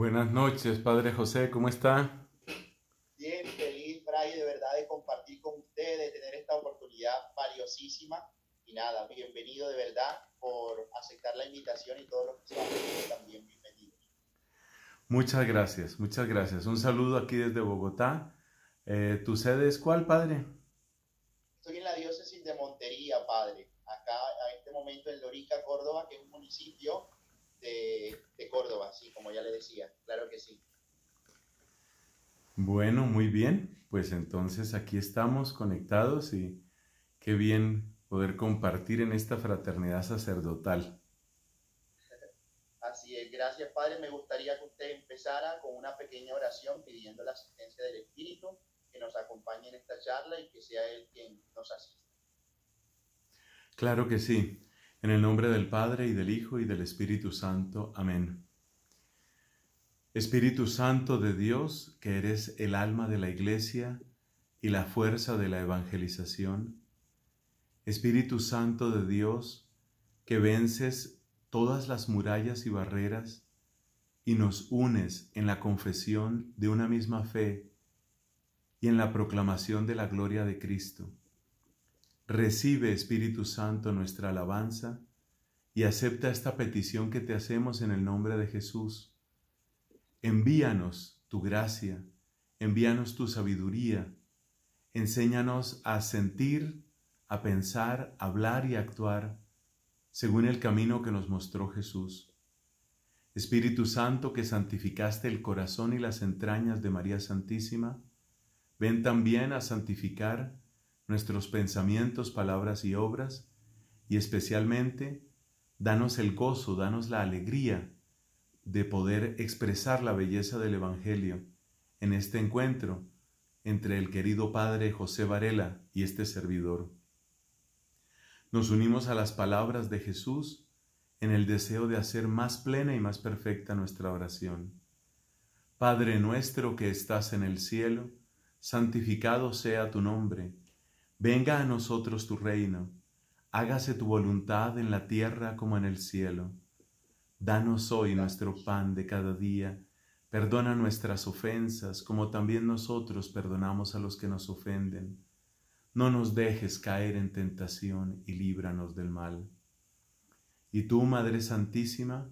Buenas noches, Padre José, ¿cómo está? Bien, feliz, Fray, de verdad, de compartir con ustedes, de tener esta oportunidad valiosísima. Y nada, bienvenido de verdad por aceptar la invitación y todos los que se van también bienvenidos. Muchas gracias, muchas gracias. Un saludo aquí desde Bogotá. Eh, ¿Tu sede es cuál, Padre? Estoy en la diócesis de Montería, Padre. Acá, a este momento, en Lorica, Córdoba, que es un municipio de, Córdoba, sí, como ya le decía, claro que sí. Bueno, muy bien, pues entonces aquí estamos conectados y qué bien poder compartir en esta fraternidad sacerdotal. Así es, gracias Padre. Me gustaría que usted empezara con una pequeña oración pidiendo la asistencia del Espíritu que nos acompañe en esta charla y que sea Él quien nos asista. Claro que sí. En el nombre del Padre y del Hijo y del Espíritu Santo. Amén. Espíritu Santo de Dios, que eres el alma de la Iglesia y la fuerza de la evangelización. Espíritu Santo de Dios, que vences todas las murallas y barreras y nos unes en la confesión de una misma fe y en la proclamación de la gloria de Cristo. Recibe, Espíritu Santo, nuestra alabanza y acepta esta petición que te hacemos en el nombre de Jesús. Envíanos tu gracia, envíanos tu sabiduría, enséñanos a sentir, a pensar, hablar y actuar según el camino que nos mostró Jesús. Espíritu Santo, que santificaste el corazón y las entrañas de María Santísima, ven también a santificar nuestros pensamientos, palabras y obras, y especialmente danos el gozo, danos la alegría de poder expresar la belleza del Evangelio en este encuentro entre el querido Padre José Varela y este servidor. Nos unimos a las palabras de Jesús en el deseo de hacer más plena y más perfecta nuestra oración. Padre nuestro que estás en el cielo, santificado sea tu nombre Venga a nosotros tu reino, hágase tu voluntad en la tierra como en el cielo. Danos hoy nuestro pan de cada día, perdona nuestras ofensas como también nosotros perdonamos a los que nos ofenden. No nos dejes caer en tentación y líbranos del mal. Y tú, Madre Santísima,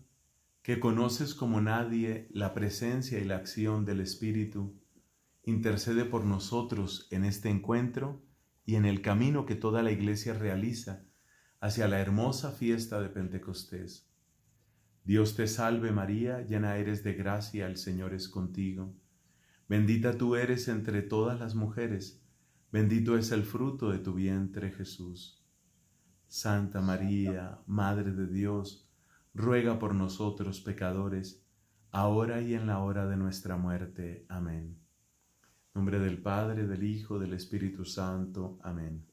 que conoces como nadie la presencia y la acción del Espíritu, intercede por nosotros en este encuentro y en el camino que toda la iglesia realiza hacia la hermosa fiesta de Pentecostés. Dios te salve María, llena eres de gracia, el Señor es contigo. Bendita tú eres entre todas las mujeres, bendito es el fruto de tu vientre Jesús. Santa María, Madre de Dios, ruega por nosotros pecadores, ahora y en la hora de nuestra muerte. Amén nombre del Padre, del Hijo, del Espíritu Santo. Amén.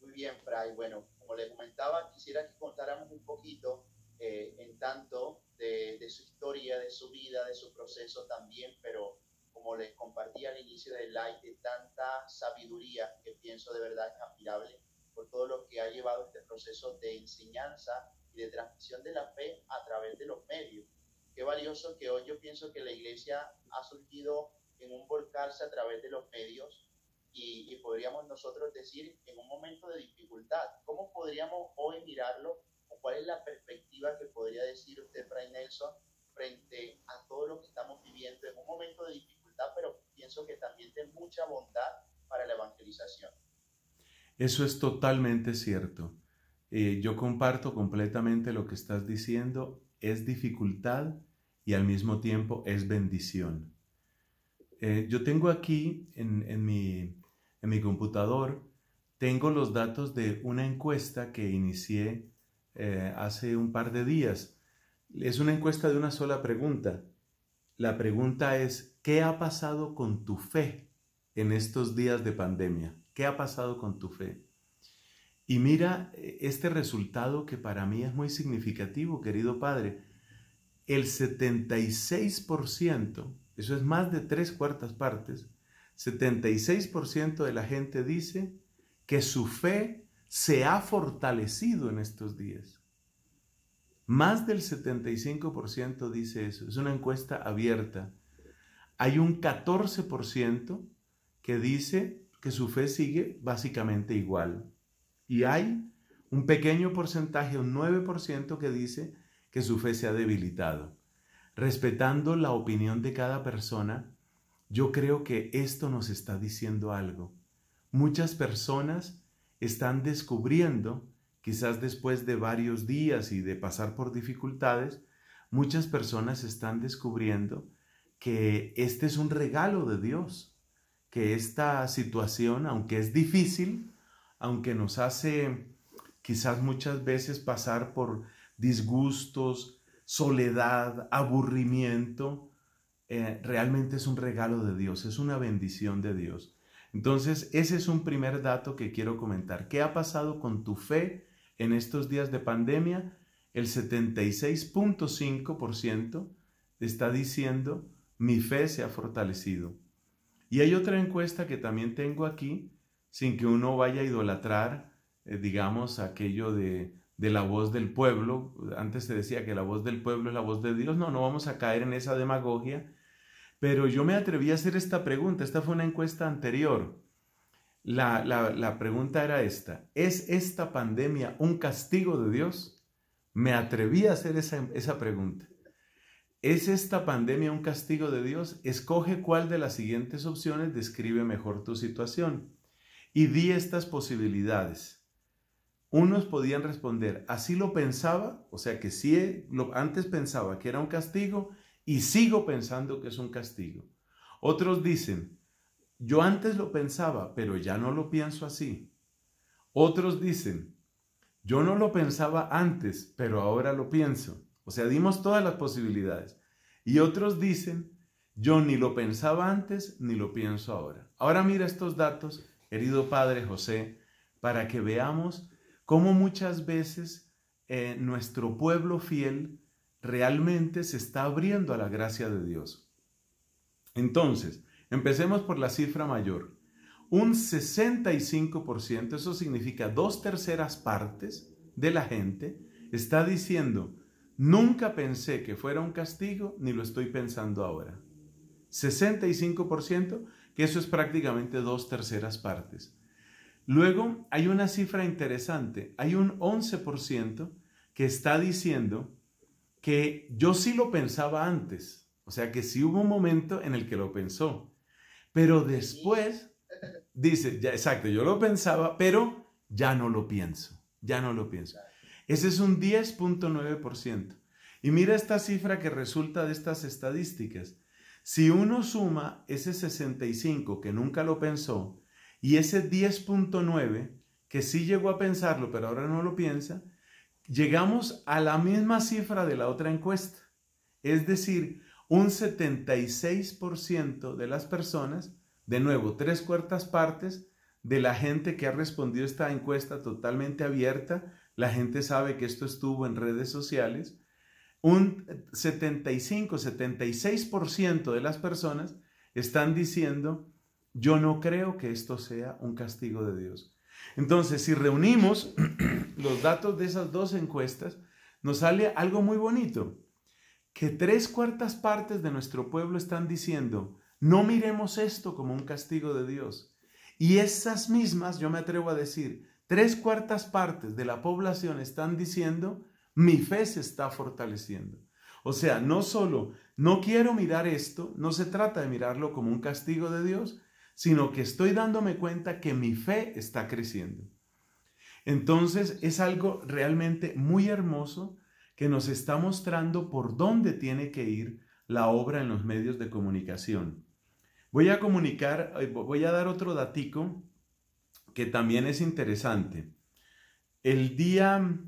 Muy bien, Fray. Bueno, como le comentaba, quisiera que contáramos un poquito eh, en tanto de, su historia, de su vida, de su proceso también, pero como les compartí al inicio del live, de tanta sabiduría que pienso de verdad es admirable por todo lo que ha llevado este proceso de enseñanza y de transmisión de la fe a través de los medios qué valioso que hoy yo pienso que la iglesia ha surgido en un volcarse a través de los medios y, podríamos nosotros decir en un momento de dificultad. ¿Cómo podríamos hoy mirarlo o cuál es la perspectiva que podría decir usted, Fray Nelson, frente a todo lo que estamos viviendo en un momento de dificultad, pero pienso que también de mucha bondad para la evangelización? Eso es totalmente cierto. Eh, yo comparto completamente lo que estás diciendo es dificultad y al mismo tiempo es bendición. Eh, yo tengo aquí en, mi, computador, tengo los datos de una encuesta que inicié eh, hace un par de días. Es una encuesta de una sola pregunta. La pregunta es, ¿qué ha pasado con tu fe en estos días de pandemia? ¿Qué ha pasado con tu fe? Y mira eh, este resultado que para mí es muy significativo, querido Padre. El 76%, eso es más de tres cuartas partes, 76% de la gente dice que su fe se ha fortalecido en estos días. Más del 75% dice eso. Es una encuesta abierta. Hay un 14% que dice que su fe sigue básicamente igual. Y hay un pequeño porcentaje, un 9%, que dice que su fe se ha debilitado. Respetando la opinión de cada persona, yo creo que esto nos está diciendo algo. Muchas personas están descubriendo, quizás después de varios días y de pasar por dificultades, muchas personas están descubriendo que este es un regalo de Dios, que esta situación, aunque es difícil, aunque nos hace quizás muchas veces pasar por disgustos, soledad, aburrimiento, eh, realmente es un regalo de Dios, es una bendición de Dios. Entonces, ese es un primer dato que quiero comentar. ¿Qué ha pasado con tu fe en estos días de pandemia? El 76.5% está diciendo, mi fe se ha fortalecido. Y hay otra encuesta que también tengo aquí sin que uno vaya a idolatrar, eh, digamos, aquello de, la voz del pueblo. Antes se decía que la voz del pueblo es la voz de Dios. No, no vamos a caer en esa demagogia. Pero yo me atreví a hacer esta pregunta. Esta fue una encuesta anterior. La, pregunta era esta. ¿Es esta pandemia un castigo de Dios? Me atreví a hacer esa, esa pregunta. ¿Es esta pandemia un castigo de Dios? Escoge cuál de las siguientes opciones describe mejor tu situación y di estas posibilidades. Unos podían responder, así lo pensaba, o sea que sí, lo, antes pensaba que era un castigo y sigo pensando que es un castigo. Otros dicen, yo antes lo pensaba, pero ya no lo pienso así. Otros dicen, yo no lo pensaba antes, pero ahora lo pienso. O sea, dimos todas las posibilidades. Y otros dicen, yo ni lo pensaba antes ni lo pienso ahora. Ahora mira estos datos querido Padre José, para que veamos cómo muchas veces eh, nuestro pueblo fiel realmente se está abriendo a la gracia de Dios. Entonces, empecemos por la cifra mayor. Un 65%, eso significa dos terceras partes de la gente, está diciendo, nunca pensé que fuera un castigo ni lo estoy pensando ahora. 65% que eso es prácticamente dos terceras partes. Luego hay una cifra interesante, hay un 11% que está diciendo que yo sí lo pensaba antes, o sea que sí hubo un momento en el que lo pensó, pero después dice, ya exacto, yo lo pensaba, pero ya no lo pienso, ya no lo pienso. Ese es un 10.9%. Y mira esta cifra que resulta de estas estadísticas. Si uno suma ese 65 que nunca lo pensó y ese 10.9 que sí llegó a pensarlo pero ahora no lo piensa, llegamos a la misma cifra de la otra encuesta. Es decir, un 76% de las personas, de nuevo, tres cuartas partes de la gente que ha respondido esta encuesta totalmente abierta, la gente sabe que esto estuvo en redes sociales, un 75-76% de las personas están diciendo, yo no creo que esto sea un castigo de Dios. Entonces, si reunimos los datos de esas dos encuestas, nos sale algo muy bonito, que tres cuartas partes de nuestro pueblo están diciendo, no miremos esto como un castigo de Dios. Y esas mismas, yo me atrevo a decir, tres cuartas partes de la población están diciendo, mi fe se está fortaleciendo. O sea, no solo no quiero mirar esto, no se trata de mirarlo como un castigo de Dios, sino que estoy dándome cuenta que mi fe está creciendo. Entonces es algo realmente muy hermoso que nos está mostrando por dónde tiene que ir la obra en los medios de comunicación. Voy a comunicar, eh, voy a dar otro datico que también es interesante. El día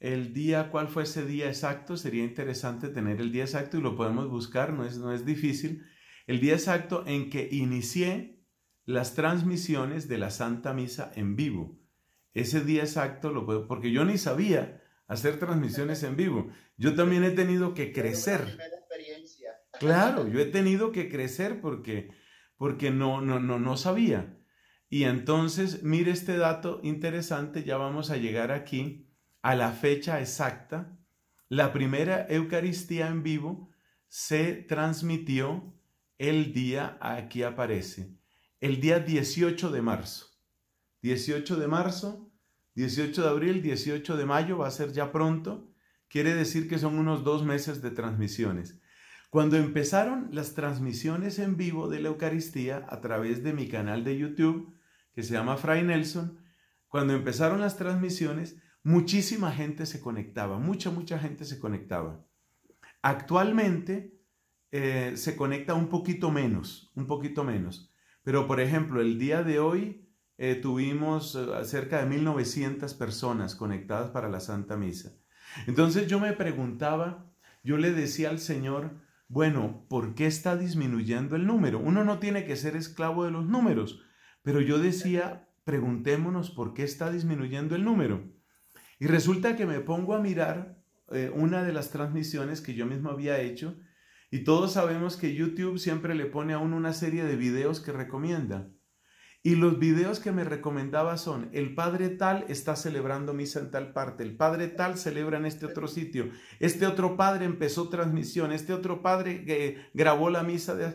el día, cuál fue ese día exacto, sería interesante tener el día exacto y lo podemos buscar, no es, no es difícil. El día exacto en que inicié las transmisiones de la Santa Misa en vivo. Ese día exacto lo puedo, porque yo ni sabía hacer transmisiones en vivo. Yo también he tenido que crecer. Claro, yo he tenido que crecer porque, porque no, no, no, no sabía. Y entonces, mire este dato interesante, ya vamos a llegar aquí a la fecha exacta, la primera Eucaristía en vivo se transmitió el día, aquí aparece, el día 18 de marzo. 18 de marzo, 18 de abril, 18 de mayo, va a ser ya pronto. Quiere decir que son unos dos meses de transmisiones. Cuando empezaron las transmisiones en vivo de la Eucaristía a través de mi canal de YouTube, que se llama Fray Nelson, cuando empezaron las transmisiones, muchísima gente se conectaba, mucha, mucha gente se conectaba. Actualmente eh, se conecta un poquito menos, un poquito menos. Pero por ejemplo, el día de hoy eh, tuvimos eh, cerca de 1.900 personas conectadas para la Santa Misa. Entonces yo me preguntaba, yo le decía al Señor, bueno, ¿por qué está disminuyendo el número? Uno no tiene que ser esclavo de los números, pero yo decía, preguntémonos por qué está disminuyendo el número. Y resulta que me pongo a mirar eh, una de las transmisiones que yo mismo había hecho y todos sabemos que YouTube siempre le pone a uno una serie de videos que recomienda. Y los videos que me recomendaba son, el padre tal está celebrando misa en tal parte, el padre tal celebra en este otro sitio, este otro padre empezó transmisión, este otro padre eh, grabó la misa de...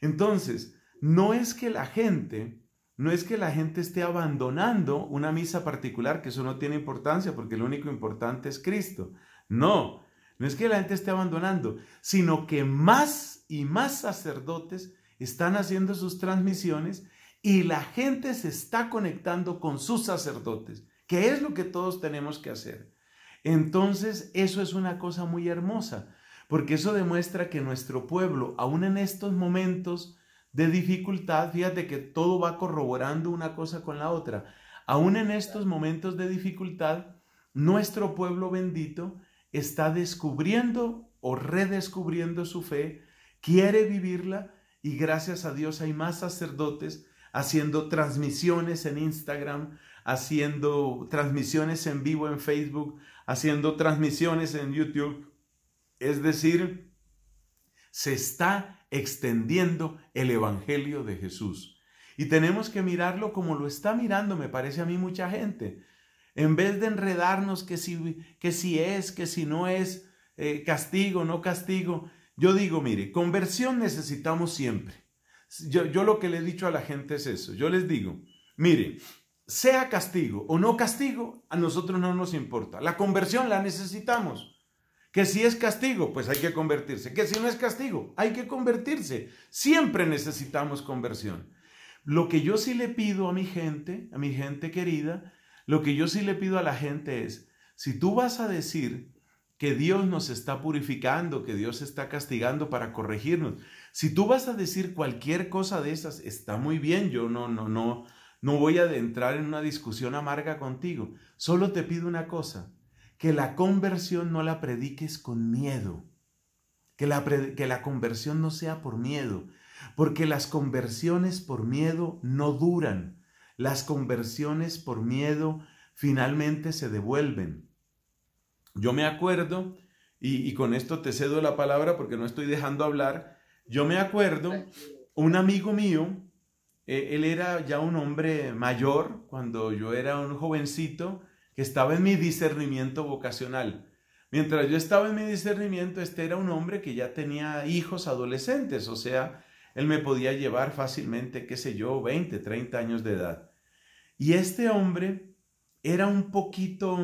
Entonces, no es que la gente no es que la gente esté abandonando una misa particular, que eso no tiene importancia porque lo único importante es Cristo. No, no es que la gente esté abandonando, sino que más y más sacerdotes están haciendo sus transmisiones y la gente se está conectando con sus sacerdotes, que es lo que todos tenemos que hacer. Entonces, eso es una cosa muy hermosa, porque eso demuestra que nuestro pueblo, aún en estos momentos, de dificultad, fíjate que todo va corroborando una cosa con la otra. Aún en estos momentos de dificultad, nuestro pueblo bendito está descubriendo o redescubriendo su fe, quiere vivirla y gracias a Dios hay más sacerdotes haciendo transmisiones en Instagram, haciendo transmisiones en vivo en Facebook, haciendo transmisiones en YouTube. Es decir, se está extendiendo el Evangelio de Jesús. Y tenemos que mirarlo como lo está mirando, me parece a mí mucha gente. En vez de enredarnos que si, que si es, que si no es, eh, castigo, no castigo, yo digo, mire, conversión necesitamos siempre. yo lo que le he dicho a la gente es eso. Yo les digo, mire, sea castigo o no castigo, a nosotros no nos importa. La conversión la necesitamos. Que si es castigo, pues hay que convertirse. Que si no es castigo, hay que convertirse. Siempre necesitamos conversión. Lo que yo sí le pido a mi gente, a mi gente querida, lo que yo sí le pido a la gente es, si tú vas a decir que Dios nos está purificando, que Dios está castigando para corregirnos, si tú vas a decir cualquier cosa de esas, está muy bien, yo no, no, no, no voy a entrar en una discusión amarga contigo. Solo te pido una cosa, que la conversión no la prediques con miedo, que la, que la conversión no sea por miedo, porque las conversiones por miedo no duran, las conversiones por miedo finalmente se devuelven. Yo me acuerdo, y, con esto te cedo la palabra porque no estoy dejando hablar, yo me acuerdo, un amigo mío, eh, él era ya un hombre mayor cuando yo era un jovencito, que estaba en mi discernimiento vocacional. Mientras yo estaba en mi discernimiento, este era un hombre que ya tenía hijos adolescentes, o sea, él me podía llevar fácilmente, qué sé yo, 20, 30 años de edad. Y este hombre era un poquito,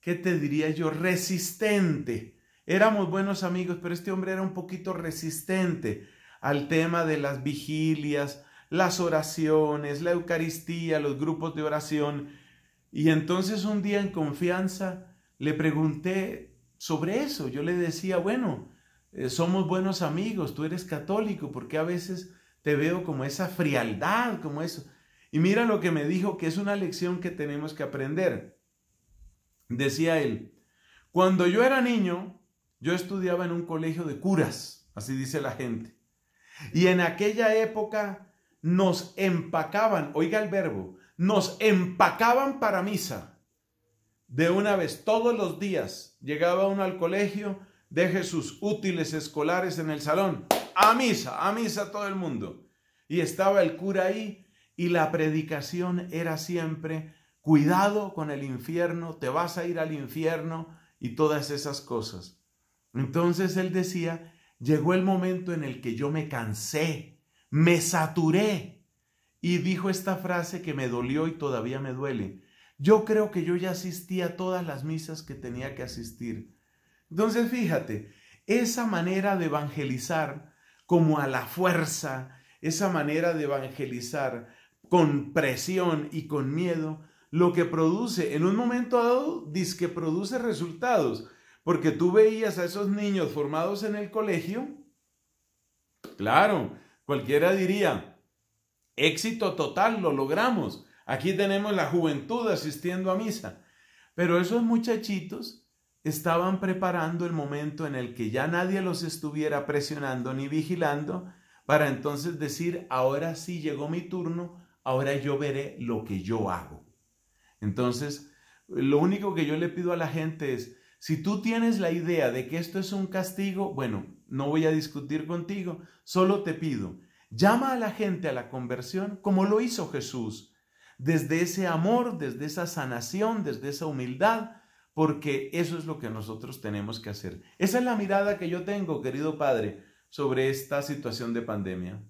¿qué te diría yo?, resistente. Éramos buenos amigos, pero este hombre era un poquito resistente al tema de las vigilias, las oraciones, la Eucaristía, los grupos de oración y entonces un día en confianza le pregunté sobre eso. Yo le decía, bueno, eh, somos buenos amigos, tú eres católico, porque a veces te veo como esa frialdad, como eso. Y mira lo que me dijo, que es una lección que tenemos que aprender. Decía él, cuando yo era niño, yo estudiaba en un colegio de curas, así dice la gente. Y en aquella época nos empacaban, oiga el verbo, nos empacaban para misa. De una vez, todos los días, llegaba uno al colegio, deje sus útiles escolares en el salón, a misa, a misa todo el mundo. Y estaba el cura ahí y la predicación era siempre, cuidado con el infierno, te vas a ir al infierno y todas esas cosas. Entonces él decía, llegó el momento en el que yo me cansé, me saturé y dijo esta frase que me dolió y todavía me duele. Yo creo que yo ya asistí a todas las misas que tenía que asistir. Entonces, fíjate, esa manera de evangelizar como a la fuerza, esa manera de evangelizar con presión y con miedo, lo que produce en un momento dado, dice que produce resultados, porque tú veías a esos niños formados en el colegio, claro, cualquiera diría, Éxito total, lo logramos. Aquí tenemos la juventud asistiendo a misa. Pero esos muchachitos estaban preparando el momento en el que ya nadie los estuviera presionando ni vigilando para entonces decir, ahora sí llegó mi turno, ahora yo veré lo que yo hago. Entonces, lo único que yo le pido a la gente es, si tú tienes la idea de que esto es un castigo, bueno, no voy a discutir contigo, solo te pido Llama a la gente a la conversión como lo hizo Jesús, desde ese amor, desde esa sanación, desde esa humildad, porque eso es lo que nosotros tenemos que hacer. Esa es la mirada que yo tengo, querido Padre, sobre esta situación de pandemia.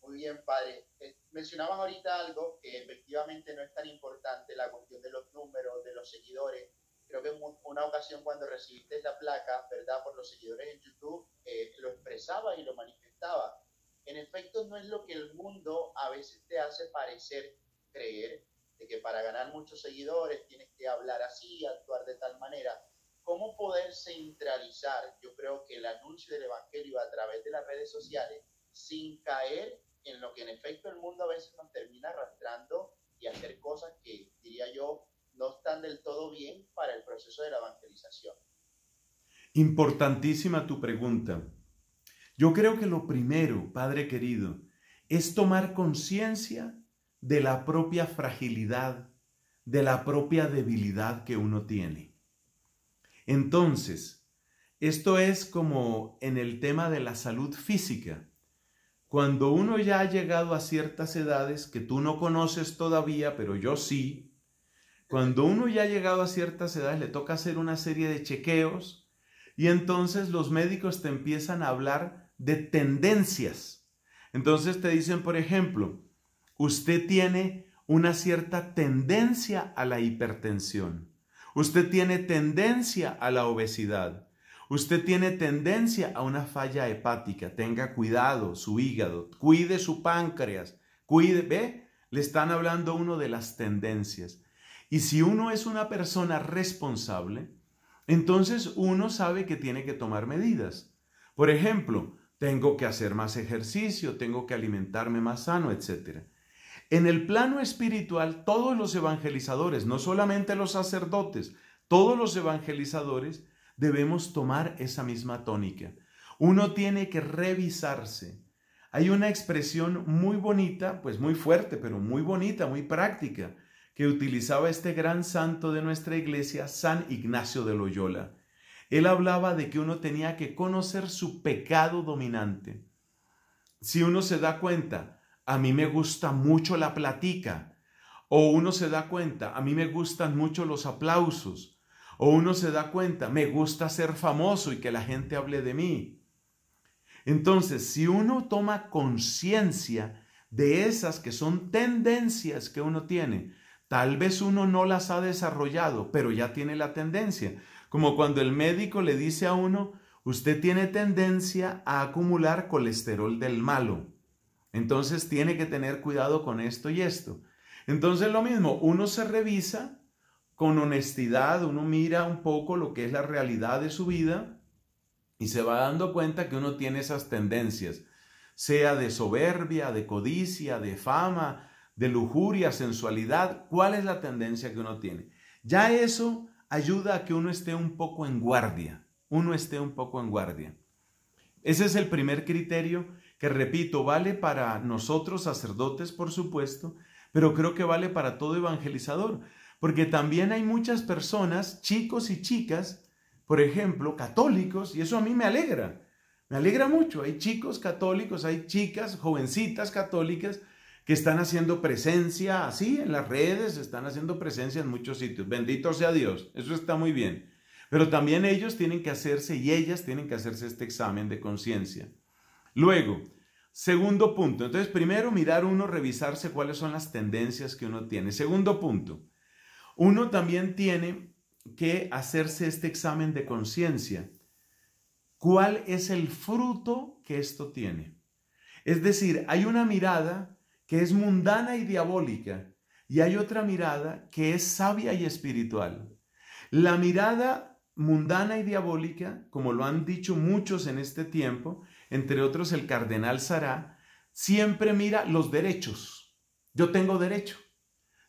Muy bien, Padre. Eh, Mencionabas ahorita algo que efectivamente no es tan importante, la cuestión de los números, de los seguidores. Creo que en una ocasión cuando recibiste la placa, ¿verdad? Por los seguidores de YouTube, eh, lo expresaba y lo manifestaba en efecto no es lo que el mundo a veces te hace parecer creer, de que para ganar muchos seguidores tienes que hablar así, actuar de tal manera. ¿Cómo poder centralizar, yo creo que el anuncio del Evangelio a través de las redes sociales, sin caer en lo que en efecto el mundo a veces nos termina arrastrando y hacer cosas que, diría yo, no están del todo bien para el proceso de la evangelización? Importantísima tu pregunta. Yo creo que lo primero, Padre querido, es tomar conciencia de la propia fragilidad, de la propia debilidad que uno tiene. Entonces, esto es como en el tema de la salud física. Cuando uno ya ha llegado a ciertas edades que tú no conoces todavía, pero yo sí, cuando uno ya ha llegado a ciertas edades le toca hacer una serie de chequeos y entonces los médicos te empiezan a hablar de tendencias. Entonces te dicen, por ejemplo, usted tiene una cierta tendencia a la hipertensión. Usted tiene tendencia a la obesidad. Usted tiene tendencia a una falla hepática. Tenga cuidado su hígado, cuide su páncreas, cuide, ve, le están hablando uno de las tendencias. Y si uno es una persona responsable, entonces uno sabe que tiene que tomar medidas. Por ejemplo, tengo que hacer más ejercicio, tengo que alimentarme más sano, etc. En el plano espiritual, todos los evangelizadores, no solamente los sacerdotes, todos los evangelizadores debemos tomar esa misma tónica. Uno tiene que revisarse. Hay una expresión muy bonita, pues muy fuerte, pero muy bonita, muy práctica, que utilizaba este gran santo de nuestra iglesia, San Ignacio de Loyola. Él hablaba de que uno tenía que conocer su pecado dominante. Si uno se da cuenta, a mí me gusta mucho la platica, o uno se da cuenta, a mí me gustan mucho los aplausos, o uno se da cuenta, me gusta ser famoso y que la gente hable de mí. Entonces, si uno toma conciencia de esas que son tendencias que uno tiene, tal vez uno no las ha desarrollado, pero ya tiene la tendencia. Como cuando el médico le dice a uno, usted tiene tendencia a acumular colesterol del malo. Entonces tiene que tener cuidado con esto y esto. Entonces lo mismo, uno se revisa con honestidad, uno mira un poco lo que es la realidad de su vida y se va dando cuenta que uno tiene esas tendencias, sea de soberbia, de codicia, de fama, de lujuria, sensualidad, cuál es la tendencia que uno tiene. Ya eso ayuda a que uno esté un poco en guardia, uno esté un poco en guardia. Ese es el primer criterio que, repito, vale para nosotros sacerdotes, por supuesto, pero creo que vale para todo evangelizador, porque también hay muchas personas, chicos y chicas, por ejemplo, católicos, y eso a mí me alegra, me alegra mucho, hay chicos católicos, hay chicas, jovencitas católicas, que están haciendo presencia así en las redes, están haciendo presencia en muchos sitios. Bendito sea Dios, eso está muy bien. Pero también ellos tienen que hacerse y ellas tienen que hacerse este examen de conciencia. Luego, segundo punto. Entonces, primero mirar uno, revisarse cuáles son las tendencias que uno tiene. Segundo punto, uno también tiene que hacerse este examen de conciencia. ¿Cuál es el fruto que esto tiene? Es decir, hay una mirada que es mundana y diabólica, y hay otra mirada que es sabia y espiritual. La mirada mundana y diabólica, como lo han dicho muchos en este tiempo, entre otros el cardenal Sará, siempre mira los derechos. Yo tengo derecho.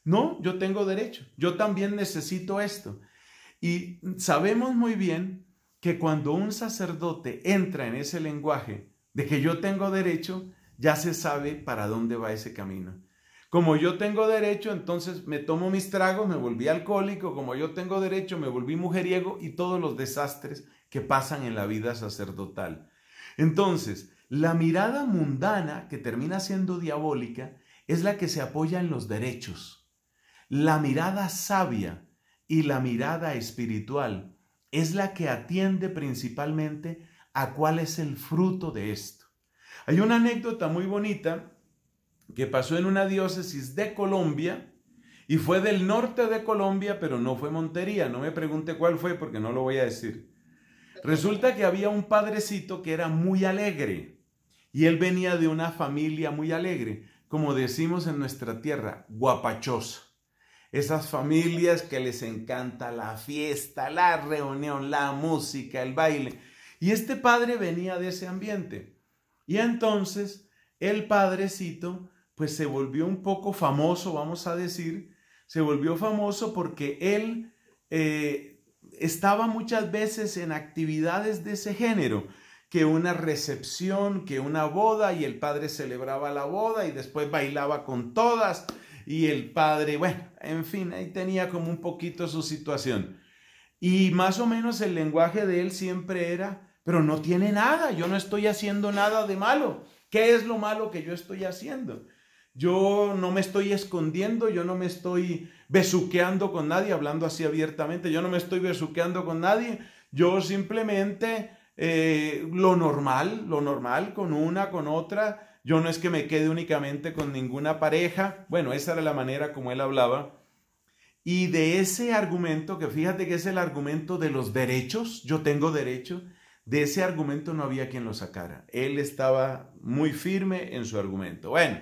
No, yo tengo derecho. Yo también necesito esto. Y sabemos muy bien que cuando un sacerdote entra en ese lenguaje de que yo tengo derecho, ya se sabe para dónde va ese camino. Como yo tengo derecho, entonces me tomo mis tragos, me volví alcohólico, como yo tengo derecho, me volví mujeriego y todos los desastres que pasan en la vida sacerdotal. Entonces, la mirada mundana, que termina siendo diabólica, es la que se apoya en los derechos. La mirada sabia y la mirada espiritual es la que atiende principalmente a cuál es el fruto de esto. Hay una anécdota muy bonita que pasó en una diócesis de Colombia y fue del norte de Colombia, pero no fue Montería. No me pregunte cuál fue porque no lo voy a decir. Resulta que había un padrecito que era muy alegre y él venía de una familia muy alegre, como decimos en nuestra tierra, guapachosa. Esas familias que les encanta la fiesta, la reunión, la música, el baile. Y este padre venía de ese ambiente. Y entonces el padrecito pues se volvió un poco famoso, vamos a decir, se volvió famoso porque él eh, estaba muchas veces en actividades de ese género, que una recepción, que una boda, y el padre celebraba la boda y después bailaba con todas, y el padre, bueno, en fin, ahí tenía como un poquito su situación. Y más o menos el lenguaje de él siempre era, pero no tiene nada, yo no estoy haciendo nada de malo. ¿Qué es lo malo que yo estoy haciendo? Yo no me estoy escondiendo, yo no me estoy besuqueando con nadie, hablando así abiertamente, yo no me estoy besuqueando con nadie, yo simplemente eh, lo normal, lo normal con una, con otra, yo no es que me quede únicamente con ninguna pareja, bueno, esa era la manera como él hablaba. Y de ese argumento, que fíjate que es el argumento de los derechos, yo tengo derecho, de ese argumento no había quien lo sacara. Él estaba muy firme en su argumento. Bueno,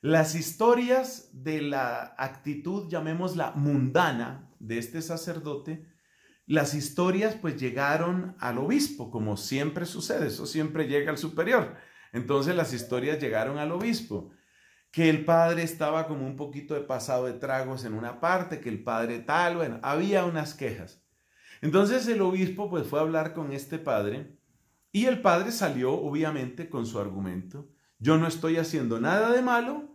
las historias de la actitud, llamémosla mundana, de este sacerdote, las historias pues llegaron al obispo, como siempre sucede, eso siempre llega al superior. Entonces las historias llegaron al obispo, que el padre estaba como un poquito de pasado de tragos en una parte, que el padre tal, bueno, había unas quejas. Entonces el obispo pues fue a hablar con este padre y el padre salió obviamente con su argumento. Yo no estoy haciendo nada de malo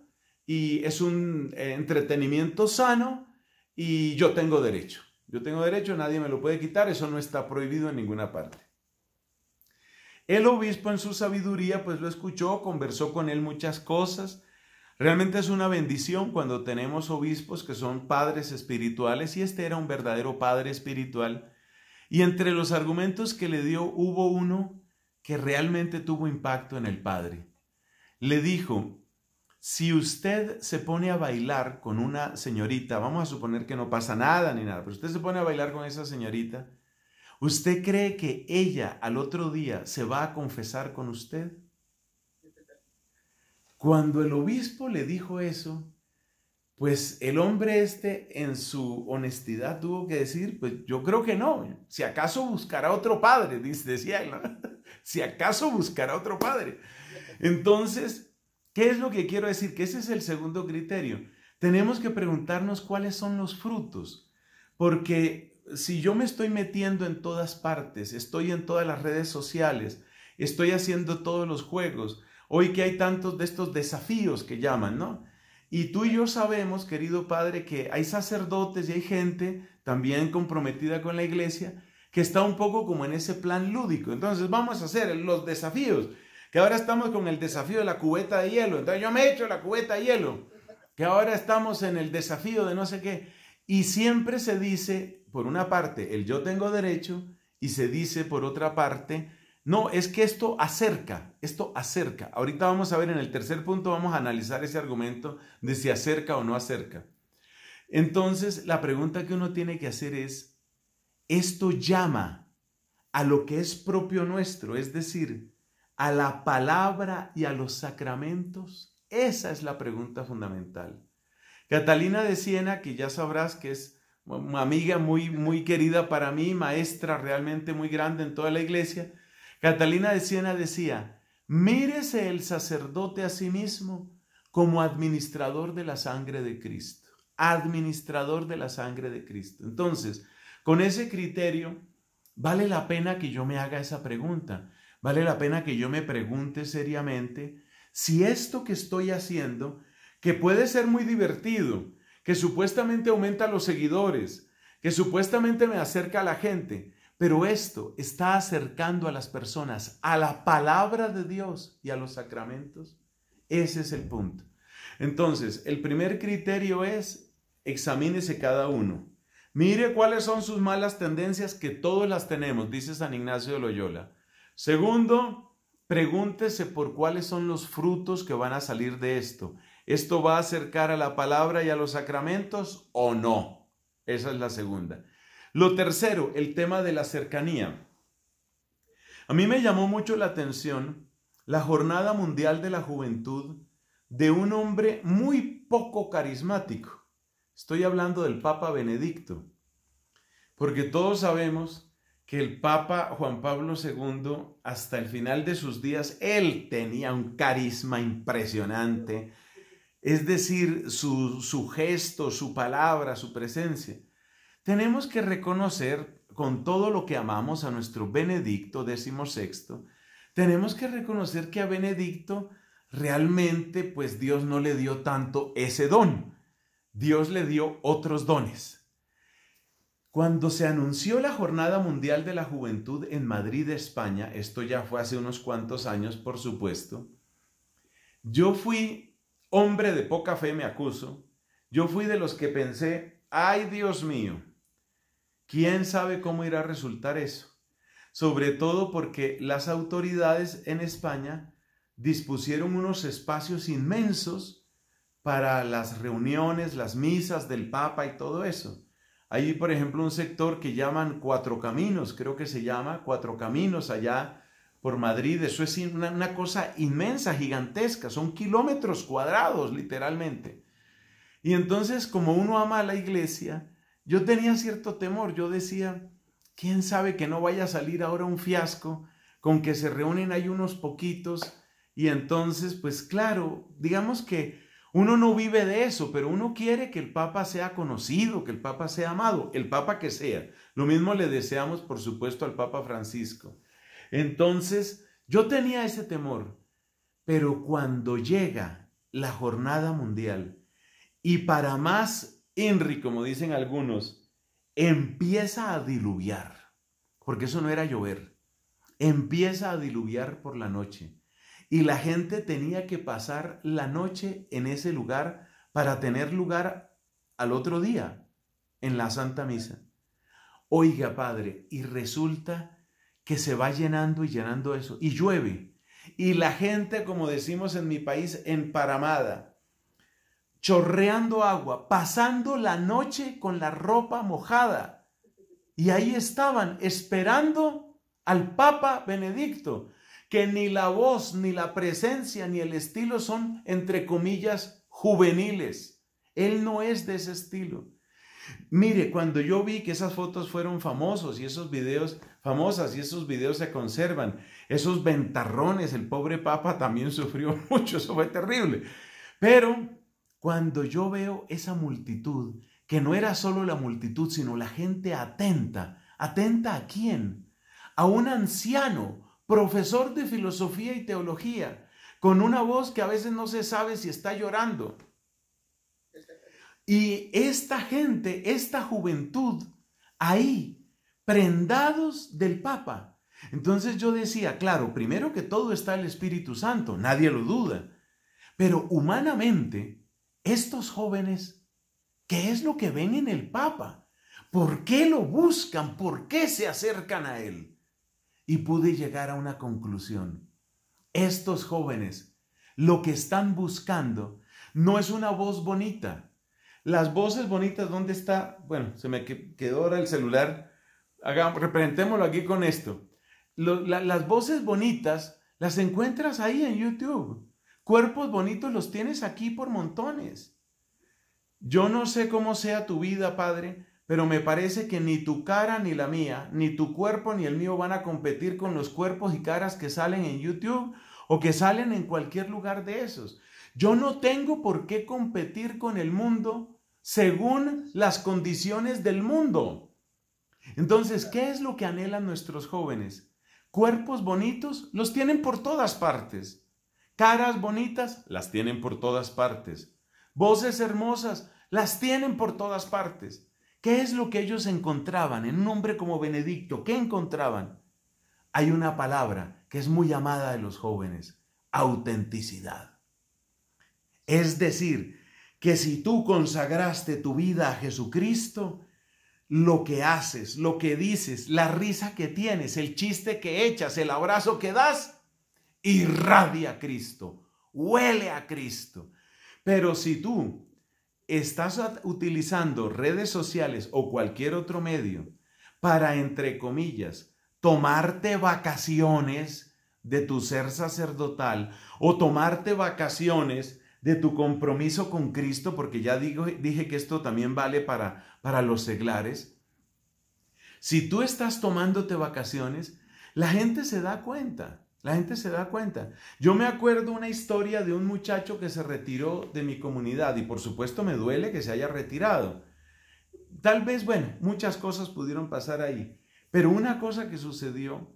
y es un eh, entretenimiento sano y yo tengo derecho. Yo tengo derecho, nadie me lo puede quitar, eso no está prohibido en ninguna parte. El obispo en su sabiduría pues lo escuchó, conversó con él muchas cosas. Realmente es una bendición cuando tenemos obispos que son padres espirituales y este era un verdadero padre espiritual y entre los argumentos que le dio hubo uno que realmente tuvo impacto en el padre. Le dijo, si usted se pone a bailar con una señorita, vamos a suponer que no pasa nada ni nada, pero usted se pone a bailar con esa señorita, ¿usted cree que ella al otro día se va a confesar con usted? Cuando el obispo le dijo eso, pues el hombre este en su honestidad tuvo que decir, pues yo creo que no, si acaso buscará otro padre, dice, decía él, si acaso buscará otro padre. Entonces, ¿qué es lo que quiero decir? Que ese es el segundo criterio. Tenemos que preguntarnos cuáles son los frutos, porque si yo me estoy metiendo en todas partes, estoy en todas las redes sociales, estoy haciendo todos los juegos, hoy que hay tantos de estos desafíos que llaman, ¿no? Y tú y yo sabemos, querido Padre, que hay sacerdotes y hay gente también comprometida con la iglesia que está un poco como en ese plan lúdico. Entonces vamos a hacer los desafíos, que ahora estamos con el desafío de la cubeta de hielo. Entonces yo me he hecho la cubeta de hielo, que ahora estamos en el desafío de no sé qué. Y siempre se dice, por una parte, el yo tengo derecho, y se dice, por otra parte, no, es que esto acerca, esto acerca. Ahorita vamos a ver en el tercer punto, vamos a analizar ese argumento de si acerca o no acerca. Entonces, la pregunta que uno tiene que hacer es, ¿esto llama a lo que es propio nuestro? Es decir, a la palabra y a los sacramentos. Esa es la pregunta fundamental. Catalina de Siena, que ya sabrás que es una amiga muy, muy querida para mí, maestra realmente muy grande en toda la iglesia, Catalina de Siena decía, mírese el sacerdote a sí mismo como administrador de la sangre de Cristo, administrador de la sangre de Cristo. Entonces, con ese criterio, vale la pena que yo me haga esa pregunta, vale la pena que yo me pregunte seriamente si esto que estoy haciendo, que puede ser muy divertido, que supuestamente aumenta los seguidores, que supuestamente me acerca a la gente, pero esto está acercando a las personas a la palabra de Dios y a los sacramentos. Ese es el punto. Entonces, el primer criterio es examínese cada uno. Mire cuáles son sus malas tendencias que todos las tenemos, dice San Ignacio de Loyola. Segundo, pregúntese por cuáles son los frutos que van a salir de esto. ¿Esto va a acercar a la palabra y a los sacramentos o no? Esa es la segunda. Lo tercero, el tema de la cercanía. A mí me llamó mucho la atención la Jornada Mundial de la Juventud de un hombre muy poco carismático. Estoy hablando del Papa Benedicto, porque todos sabemos que el Papa Juan Pablo II, hasta el final de sus días, él tenía un carisma impresionante, es decir, su, su gesto, su palabra, su presencia. Tenemos que reconocer con todo lo que amamos a nuestro Benedicto XVI, tenemos que reconocer que a Benedicto realmente pues Dios no le dio tanto ese don, Dios le dio otros dones. Cuando se anunció la Jornada Mundial de la Juventud en Madrid, España, esto ya fue hace unos cuantos años, por supuesto, yo fui hombre de poca fe, me acuso, yo fui de los que pensé, ay Dios mío, ¿Quién sabe cómo irá a resultar eso? Sobre todo porque las autoridades en España dispusieron unos espacios inmensos para las reuniones, las misas del Papa y todo eso. Hay, por ejemplo, un sector que llaman Cuatro Caminos, creo que se llama Cuatro Caminos allá por Madrid. Eso es una, cosa inmensa, gigantesca. Son kilómetros cuadrados, literalmente. Y entonces, como uno ama a la iglesia, yo tenía cierto temor, yo decía, ¿quién sabe que no vaya a salir ahora un fiasco con que se reúnen ahí unos poquitos? Y entonces, pues claro, digamos que uno no vive de eso, pero uno quiere que el Papa sea conocido, que el Papa sea amado, el Papa que sea. Lo mismo le deseamos, por supuesto, al Papa Francisco. Entonces, yo tenía ese temor, pero cuando llega la jornada mundial y para más INRI, como dicen algunos, empieza a diluviar, porque eso no era llover, empieza a diluviar por la noche. Y la gente tenía que pasar la noche en ese lugar para tener lugar al otro día, en la Santa Misa. Oiga, Padre, y resulta que se va llenando y llenando eso, y llueve. Y la gente, como decimos en mi país, emparamada, chorreando agua, pasando la noche con la ropa mojada. Y ahí estaban esperando al Papa Benedicto, que ni la voz, ni la presencia, ni el estilo son, entre comillas, juveniles. Él no es de ese estilo. Mire, cuando yo vi que esas fotos fueron famosos y esos videos famosas y esos videos se conservan, esos ventarrones, el pobre papa también sufrió mucho, eso fue terrible. Pero cuando yo veo esa multitud, que no era solo la multitud, sino la gente atenta. ¿Atenta a quién? A un anciano, profesor de filosofía y teología, con una voz que a veces no se sabe si está llorando. Y esta gente, esta juventud, ahí, prendados del Papa. Entonces yo decía, claro, primero que todo está el Espíritu Santo, nadie lo duda, pero humanamente estos jóvenes, ¿qué es lo que ven en el Papa? ¿Por qué lo buscan? ¿Por qué se acercan a él? Y pude llegar a una conclusión. Estos jóvenes lo que están buscando no es una voz bonita. Las voces bonitas, ¿dónde está? Bueno, se me quedó ahora el celular. Hagamos, representémoslo aquí con esto. las voces bonitas las encuentras ahí en YouTube. Cuerpos bonitos los tienes aquí por montones. Yo no sé cómo sea tu vida, Padre, pero me parece que ni tu cara ni la mía, ni tu cuerpo ni el mío van a competir con los cuerpos y caras que salen en YouTube o que salen en cualquier lugar de esos. Yo no tengo por qué competir con el mundo según las condiciones del mundo. Entonces, ¿qué es lo que anhelan nuestros jóvenes? Cuerpos bonitos los tienen por todas partes. Caras bonitas las tienen por todas partes. Voces hermosas las tienen por todas partes. ¿Qué es lo que ellos encontraban en un hombre como Benedicto? ¿Qué encontraban? Hay una palabra que es muy amada de los jóvenes, autenticidad. Es decir, que si tú consagraste tu vida a Jesucristo, lo que haces, lo que dices, la risa que tienes, el chiste que echas, el abrazo que das, irradia a Cristo, huele a Cristo. Pero si tú estás utilizando redes sociales o cualquier otro medio para, entre comillas, tomarte vacaciones de tu ser sacerdotal o tomarte vacaciones de tu compromiso con Cristo, porque ya digo, dije que esto también vale para, para los seglares. Si tú estás tomándote vacaciones, la gente se da cuenta. La gente se da cuenta. Yo me acuerdo una historia de un muchacho que se retiró de mi comunidad y por supuesto me duele que se haya retirado. Tal vez, bueno, muchas cosas pudieron pasar ahí, pero una cosa que sucedió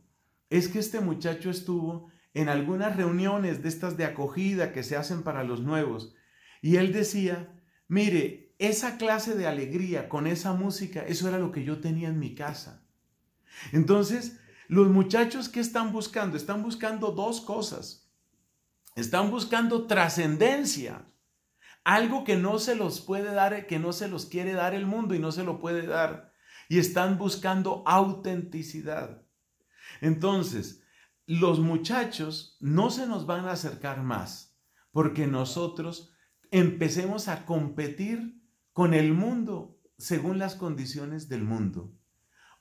es que este muchacho estuvo en algunas reuniones de estas de acogida que se hacen para los nuevos y él decía, mire, esa clase de alegría con esa música, eso era lo que yo tenía en mi casa. Entonces, los muchachos que están buscando, están buscando dos cosas. Están buscando trascendencia, algo que no se los puede dar, que no se los quiere dar el mundo y no se lo puede dar. Y están buscando autenticidad. Entonces, los muchachos no se nos van a acercar más porque nosotros empecemos a competir con el mundo según las condiciones del mundo.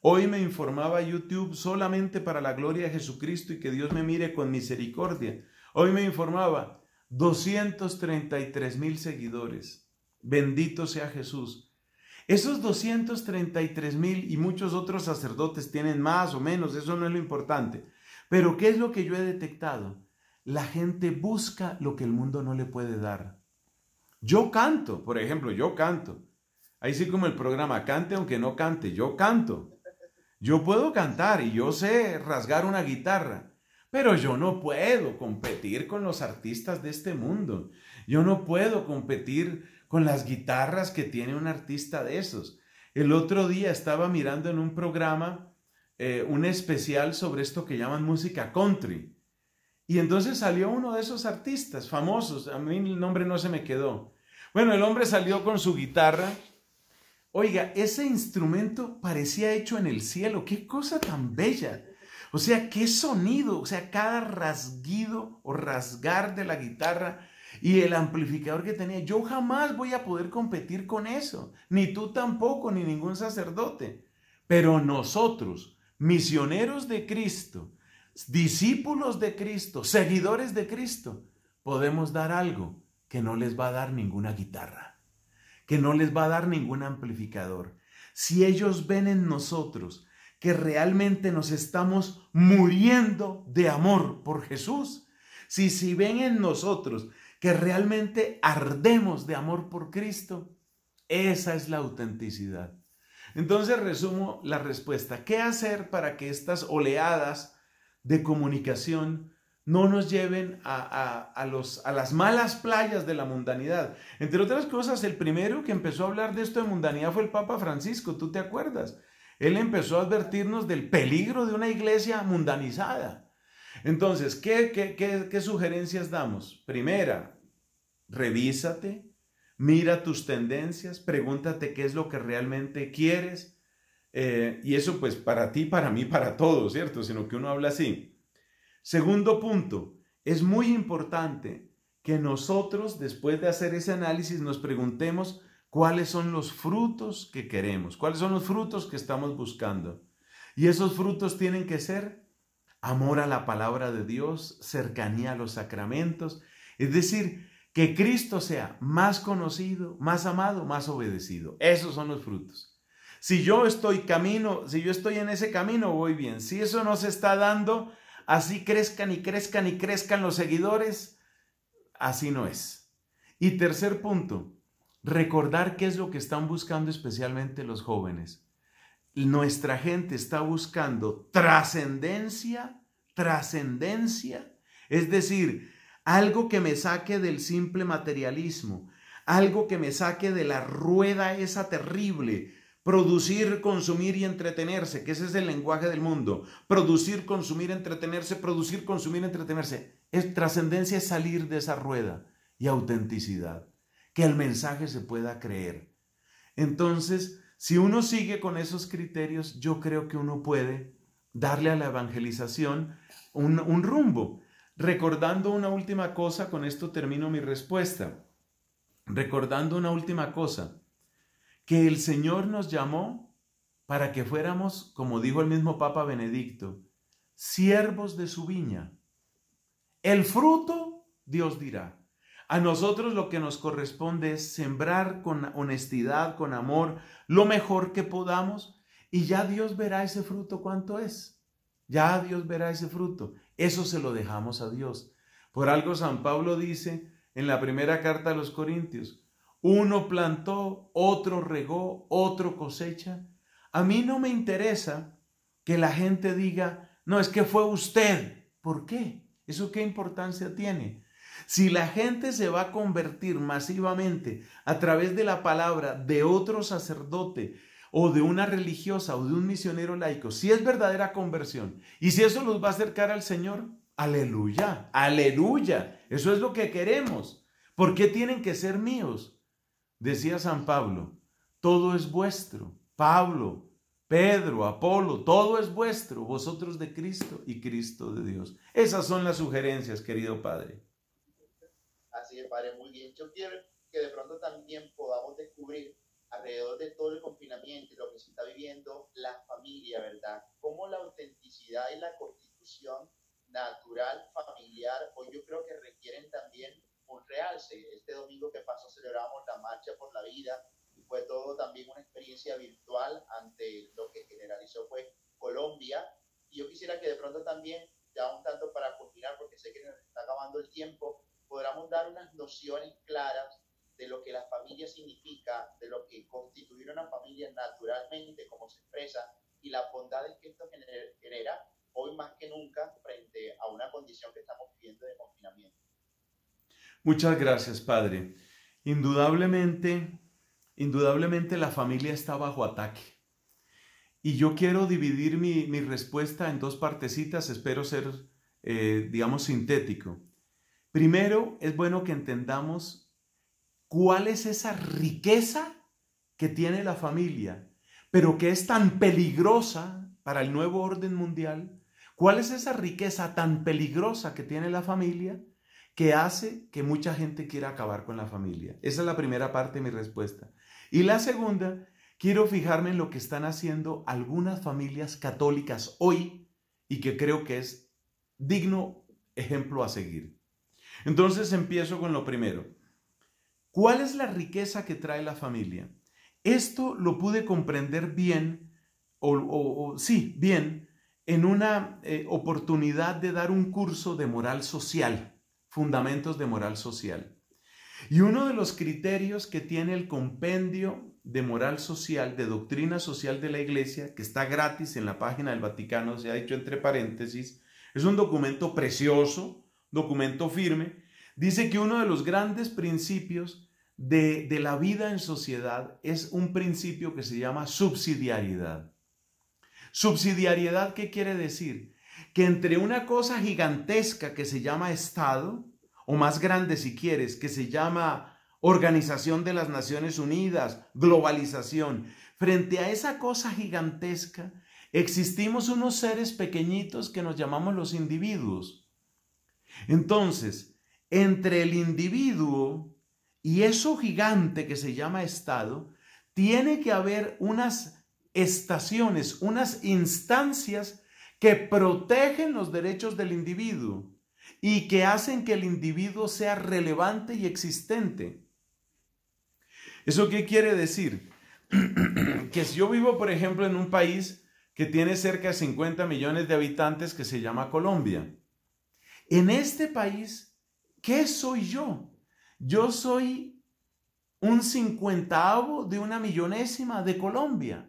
Hoy me informaba YouTube solamente para la gloria de Jesucristo y que Dios me mire con misericordia. Hoy me informaba 233 mil seguidores. Bendito sea Jesús. Esos 233 mil y muchos otros sacerdotes tienen más o menos, eso no es lo importante. Pero ¿qué es lo que yo he detectado? La gente busca lo que el mundo no le puede dar. Yo canto, por ejemplo, yo canto. Ahí sí como el programa, cante aunque no cante, yo canto. Yo puedo cantar y yo sé rasgar una guitarra, pero yo no puedo competir con los artistas de este mundo. Yo no puedo competir con las guitarras que tiene un artista de esos. El otro día estaba mirando en un programa eh, un especial sobre esto que llaman música country. Y entonces salió uno de esos artistas famosos, a mí el nombre no se me quedó. Bueno, el hombre salió con su guitarra Oiga, ese instrumento parecía hecho en el cielo. Qué cosa tan bella. O sea, qué sonido. O sea, cada rasguido o rasgar de la guitarra y el amplificador que tenía. Yo jamás voy a poder competir con eso. Ni tú tampoco, ni ningún sacerdote. Pero nosotros, misioneros de Cristo, discípulos de Cristo, seguidores de Cristo, podemos dar algo que no les va a dar ninguna guitarra que no les va a dar ningún amplificador. Si ellos ven en nosotros que realmente nos estamos muriendo de amor por Jesús, si, si ven en nosotros que realmente ardemos de amor por Cristo, esa es la autenticidad. Entonces resumo la respuesta. ¿Qué hacer para que estas oleadas de comunicación no nos lleven a, a, las malas playas de la mundanidad. Entre otras cosas, el primero que empezó a hablar de esto de mundanidad fue el Papa Francisco, ¿tú te acuerdas? Él empezó a advertirnos del peligro de una iglesia mundanizada. Entonces, ¿qué, qué, sugerencias damos? Primera, revísate, mira tus tendencias, pregúntate qué es lo que realmente quieres. Eh, y eso pues para ti, para mí, para todos, ¿cierto? Sino que uno habla así. Segundo punto, es muy importante que nosotros, después de hacer ese análisis, nos preguntemos cuáles son los frutos que queremos, cuáles son los frutos que estamos buscando. Y esos frutos tienen que ser amor a la palabra de Dios, cercanía a los sacramentos, es decir, que Cristo sea más conocido, más amado, más obedecido. Esos son los frutos. Si yo estoy camino, si yo estoy en ese camino, voy bien. Si eso no se está dando, así crezcan y crezcan y crezcan los seguidores. Así no es. Y tercer punto, recordar qué es lo que están buscando especialmente los jóvenes. Nuestra gente está buscando trascendencia, trascendencia, es decir, algo que me saque del simple materialismo, algo que me saque de la rueda esa terrible Producir, consumir y entretenerse, que ese es el lenguaje del mundo. Producir, consumir, entretenerse, producir, consumir, entretenerse. Es, trascendencia es salir de esa rueda y autenticidad, que el mensaje se pueda creer. Entonces, si uno sigue con esos criterios, yo creo que uno puede darle a la evangelización un rumbo. Recordando una última cosa, con esto termino mi respuesta. Recordando una última cosa que el Señor nos llamó para que fuéramos, como dijo el mismo Papa Benedicto, siervos de su viña. El fruto Dios dirá. A nosotros lo que nos corresponde es sembrar con honestidad, con amor, lo mejor que podamos y ya Dios verá ese fruto cuánto es. Ya Dios verá ese fruto. Eso se lo dejamos a Dios. Por algo San Pablo dice en la primera carta a los Corintios, uno plantó, otro regó, otro cosecha. A mí no me interesa que la gente diga, no, es que fue usted. ¿Por qué? ¿Eso qué importancia tiene? Si la gente se va a convertir masivamente a través de la palabra de otro sacerdote o de una religiosa o de un misionero laico, si es verdadera conversión y si eso los va a acercar al Señor, aleluya, aleluya. Eso es lo que queremos. ¿Por qué tienen que ser míos? Decía San Pablo, todo es vuestro, Pablo, Pedro, Apolo, todo es vuestro, vosotros de Cristo y Cristo de Dios. Esas son las sugerencias, querido Padre. Así es, Padre, muy bien. Yo quiero que de pronto también podamos descubrir alrededor de todo el confinamiento y lo que se está viviendo la familia, ¿verdad? como la autenticidad y la constitución natural, familiar, hoy yo creo que requieren también realce. Este domingo que pasó celebramos la Marcha por la Vida y fue todo también una experiencia virtual ante lo que generalizó fue Colombia. Y yo quisiera que de pronto también, ya un tanto para culminar, porque sé que nos está acabando el tiempo, podamos dar unas nociones claras de lo que la familia significa, de lo que constituir una familia naturalmente, como se expresa, y las bondades que esto genera hoy más que nunca frente a una condición que estamos viviendo de momento. Muchas gracias, Padre. Indudablemente, indudablemente la familia está bajo ataque. Y yo quiero dividir mi, respuesta en dos partecitas, espero ser, eh, digamos, sintético. Primero, es bueno que entendamos cuál es esa riqueza que tiene la familia, pero que es tan peligrosa para el nuevo orden mundial. ¿Cuál es esa riqueza tan peligrosa que tiene la familia? que hace que mucha gente quiera acabar con la familia. Esa es la primera parte de mi respuesta. Y la segunda, quiero fijarme en lo que están haciendo algunas familias católicas hoy y que creo que es digno ejemplo a seguir. Entonces empiezo con lo primero. ¿Cuál es la riqueza que trae la familia? Esto lo pude comprender bien, o, sí, bien, en una eh, oportunidad de dar un curso de moral social fundamentos de moral social. Y uno de los criterios que tiene el compendio de moral social, de doctrina social de la Iglesia, que está gratis en la página del Vaticano, se ha dicho entre paréntesis, es un documento precioso, documento firme, dice que uno de los grandes principios de, de la vida en sociedad es un principio que se llama subsidiariedad. Subsidiariedad, ¿qué quiere decir? que entre una cosa gigantesca que se llama Estado, o más grande si quieres, que se llama Organización de las Naciones Unidas, globalización, frente a esa cosa gigantesca, existimos unos seres pequeñitos que nos llamamos los individuos. Entonces, entre el individuo y eso gigante que se llama Estado, tiene que haber unas estaciones, unas instancias que protegen los derechos del individuo y que hacen que el individuo sea relevante y existente. ¿Eso qué quiere decir? que si yo vivo, por ejemplo, en un país que tiene cerca de 50 millones de habitantes que se llama Colombia, en este país, ¿qué soy yo? Yo soy un cincuentavo de una millonésima de Colombia.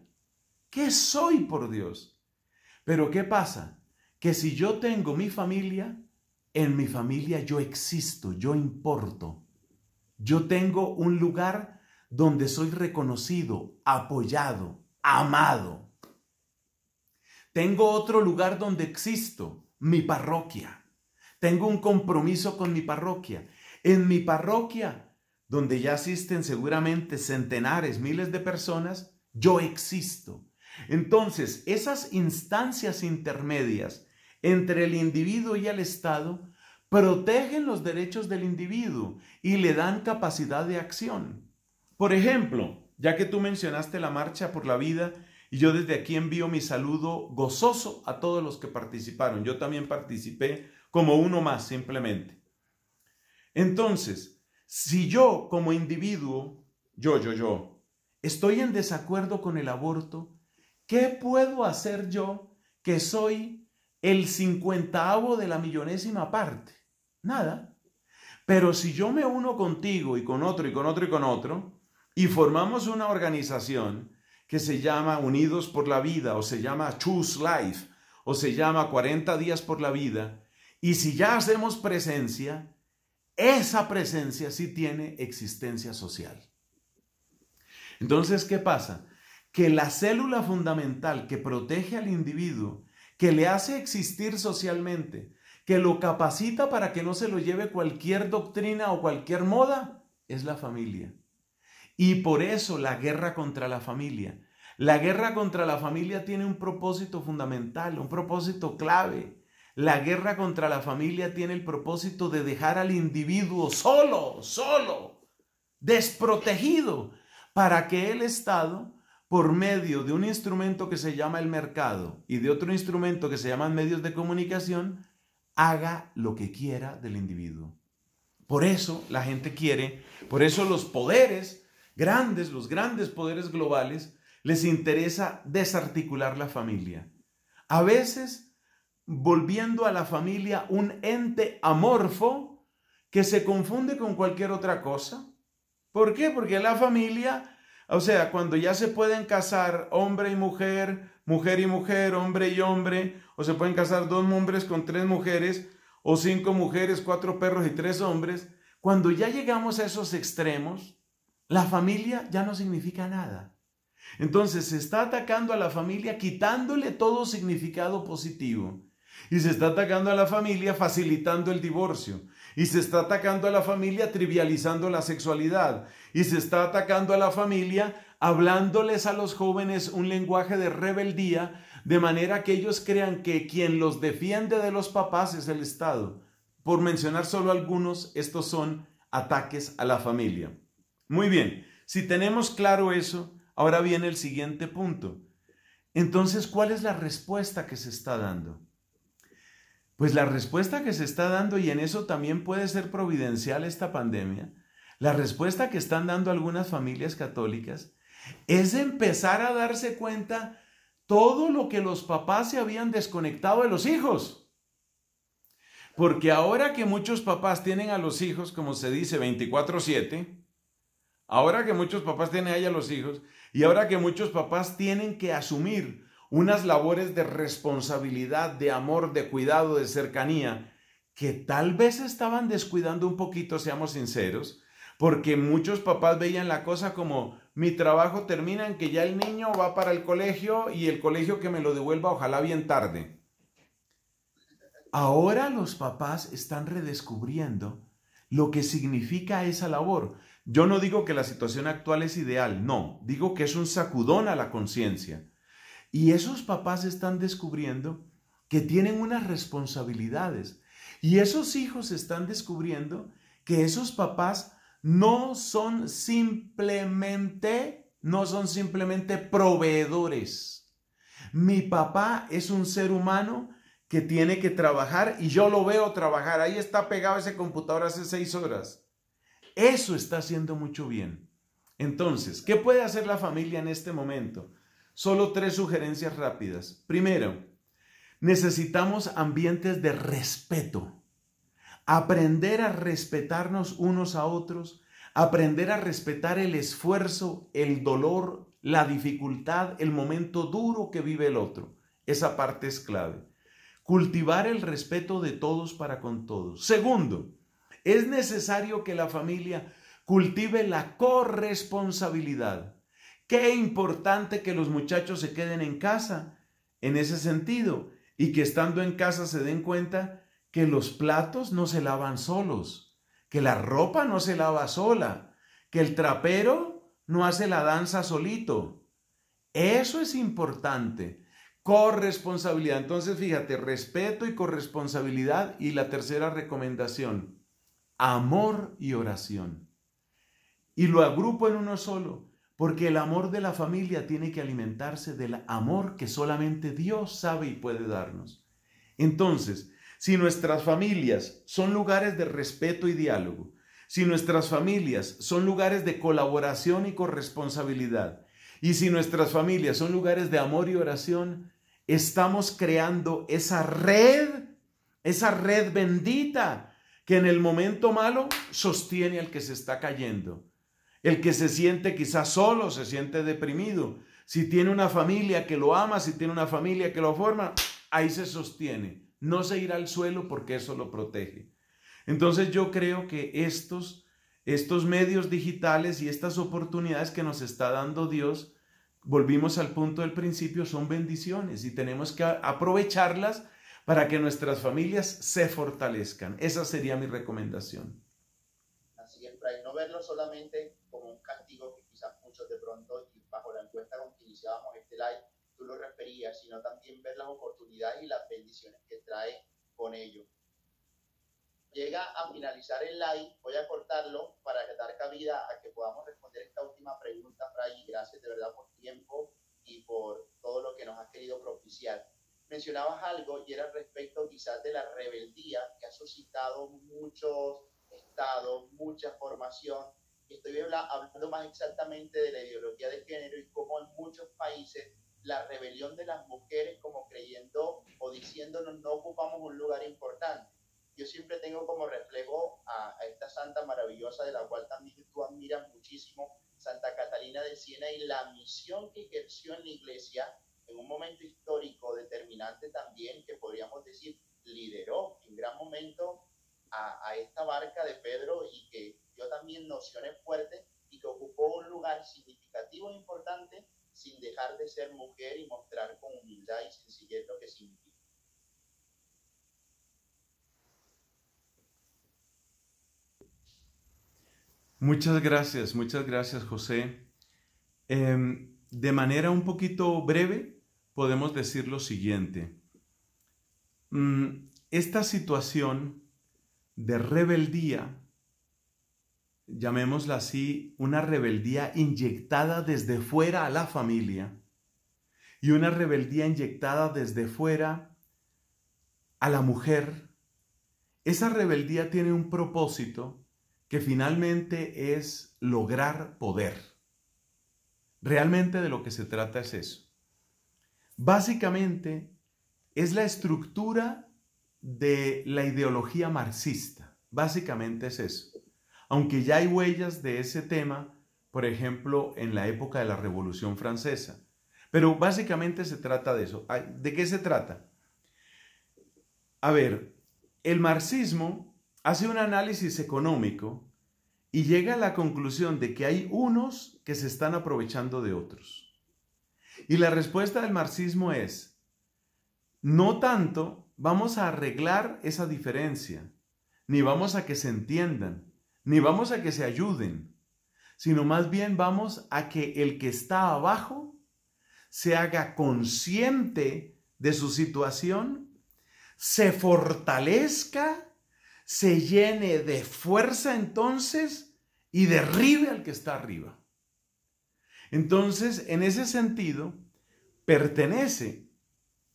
¿Qué soy por Dios? Pero ¿qué pasa? Que si yo tengo mi familia, en mi familia yo existo, yo importo. Yo tengo un lugar donde soy reconocido, apoyado, amado. Tengo otro lugar donde existo, mi parroquia. Tengo un compromiso con mi parroquia. En mi parroquia, donde ya asisten seguramente centenares, miles de personas, yo existo. Entonces, esas instancias intermedias entre el individuo y el Estado protegen los derechos del individuo y le dan capacidad de acción. Por ejemplo, ya que tú mencionaste la marcha por la vida, y yo desde aquí envío mi saludo gozoso a todos los que participaron. Yo también participé como uno más simplemente. Entonces, si yo como individuo, yo, yo, yo, estoy en desacuerdo con el aborto, ¿Qué puedo hacer yo que soy el cincuentavo de la millonésima parte? Nada. Pero si yo me uno contigo y con otro y con otro y con otro y formamos una organización que se llama Unidos por la Vida o se llama Choose Life o se llama 40 días por la vida, y si ya hacemos presencia, esa presencia sí tiene existencia social. Entonces, ¿qué pasa? que la célula fundamental que protege al individuo, que le hace existir socialmente, que lo capacita para que no se lo lleve cualquier doctrina o cualquier moda, es la familia. Y por eso la guerra contra la familia. La guerra contra la familia tiene un propósito fundamental, un propósito clave. La guerra contra la familia tiene el propósito de dejar al individuo solo, solo, desprotegido, para que el Estado por medio de un instrumento que se llama el mercado y de otro instrumento que se llaman medios de comunicación, haga lo que quiera del individuo. Por eso la gente quiere, por eso los poderes grandes, los grandes poderes globales, les interesa desarticular la familia. A veces volviendo a la familia un ente amorfo que se confunde con cualquier otra cosa. ¿Por qué? Porque la familia o sea, cuando ya se pueden casar hombre y mujer, mujer y mujer, hombre y hombre, o se pueden casar dos hombres con tres mujeres, o cinco mujeres, cuatro perros y tres hombres, cuando ya llegamos a esos extremos, la familia ya no significa nada. Entonces se está atacando a la familia quitándole todo significado positivo. Y se está atacando a la familia facilitando el divorcio. Y se está atacando a la familia trivializando la sexualidad. Y se está atacando a la familia hablándoles a los jóvenes un lenguaje de rebeldía, de manera que ellos crean que quien los defiende de los papás es el Estado. Por mencionar solo algunos, estos son ataques a la familia. Muy bien, si tenemos claro eso, ahora viene el siguiente punto. Entonces, ¿cuál es la respuesta que se está dando? Pues la respuesta que se está dando, y en eso también puede ser providencial esta pandemia, la respuesta que están dando algunas familias católicas es empezar a darse cuenta todo lo que los papás se habían desconectado de los hijos. Porque ahora que muchos papás tienen a los hijos, como se dice, 24/7, ahora que muchos papás tienen ahí a los hijos, y ahora que muchos papás tienen que asumir unas labores de responsabilidad, de amor, de cuidado, de cercanía, que tal vez estaban descuidando un poquito, seamos sinceros, porque muchos papás veían la cosa como mi trabajo termina en que ya el niño va para el colegio y el colegio que me lo devuelva ojalá bien tarde. Ahora los papás están redescubriendo lo que significa esa labor. Yo no digo que la situación actual es ideal, no, digo que es un sacudón a la conciencia y esos papás están descubriendo que tienen unas responsabilidades. Y esos hijos están descubriendo que esos papás no son simplemente, no son simplemente proveedores. Mi papá es un ser humano que tiene que trabajar y yo lo veo trabajar. Ahí está pegado ese computador hace seis horas. Eso está haciendo mucho bien. Entonces, ¿qué puede hacer la familia en este momento? Solo tres sugerencias rápidas. Primero, necesitamos ambientes de respeto. Aprender a respetarnos unos a otros, aprender a respetar el esfuerzo, el dolor, la dificultad, el momento duro que vive el otro. Esa parte es clave. Cultivar el respeto de todos para con todos. Segundo, es necesario que la familia cultive la corresponsabilidad. Qué importante que los muchachos se queden en casa en ese sentido y que estando en casa se den cuenta que los platos no se lavan solos, que la ropa no se lava sola, que el trapero no hace la danza solito. Eso es importante. Corresponsabilidad. Entonces, fíjate, respeto y corresponsabilidad. Y la tercera recomendación, amor y oración. Y lo agrupo en uno solo. Porque el amor de la familia tiene que alimentarse del amor que solamente Dios sabe y puede darnos. Entonces, si nuestras familias son lugares de respeto y diálogo, si nuestras familias son lugares de colaboración y corresponsabilidad, y si nuestras familias son lugares de amor y oración, estamos creando esa red, esa red bendita que en el momento malo sostiene al que se está cayendo. El que se siente quizás solo, se siente deprimido. Si tiene una familia que lo ama, si tiene una familia que lo forma, ahí se sostiene. No se irá al suelo porque eso lo protege. Entonces yo creo que estos, estos medios digitales y estas oportunidades que nos está dando Dios, volvimos al punto del principio, son bendiciones y tenemos que aprovecharlas para que nuestras familias se fortalezcan. Esa sería mi recomendación. Así es, no verlo solamente y bajo la encuesta con que iniciábamos este live, tú lo referías, sino también ver las oportunidades y las bendiciones que trae con ello. Llega a finalizar el live, voy a cortarlo para dar cabida a que podamos responder esta última pregunta, Fray, gracias de verdad por tiempo y por todo lo que nos has querido propiciar. Mencionabas algo y era respecto quizás de la rebeldía que ha suscitado muchos estados, mucha formación estoy hablando más exactamente de la ideología de género y cómo en muchos países la rebelión de las mujeres como creyendo o diciéndonos no ocupamos un lugar importante. Yo siempre tengo como reflejo a, esta santa maravillosa de la cual también tú admiras muchísimo, Santa Catalina de Siena, y la misión que ejerció en la iglesia en un momento histórico determinante también, que podríamos decir lideró en gran momento a, a esta barca de Pedro y que nociones fuertes y que ocupó un lugar significativo e importante sin dejar de ser mujer y mostrar con humildad y sencillez lo que significa. Muchas gracias, muchas gracias José. Em, de manera un poquito breve, podemos decir lo siguiente. Mm, esta situación de rebeldía llamémosla así, una rebeldía inyectada desde fuera a la familia y una rebeldía inyectada desde fuera a la mujer. Esa rebeldía tiene un propósito que finalmente es lograr poder. Realmente de lo que se trata es eso. Básicamente es la estructura de la ideología marxista. Básicamente es eso. Aunque ya hay huellas de ese tema, por ejemplo, en la época de la Revolución Francesa. Pero básicamente se trata de eso. ¿De qué se trata? A ver, el marxismo hace un análisis económico y llega a la conclusión de que hay unos que se están aprovechando de otros. Y la respuesta del marxismo es, no tanto vamos a arreglar esa diferencia, ni vamos a que se entiendan, ni vamos a que se ayuden, sino más bien vamos a que el que está abajo se haga consciente de su situación, se fortalezca, se llene de fuerza entonces y derribe al que está arriba. Entonces, en ese sentido, pertenece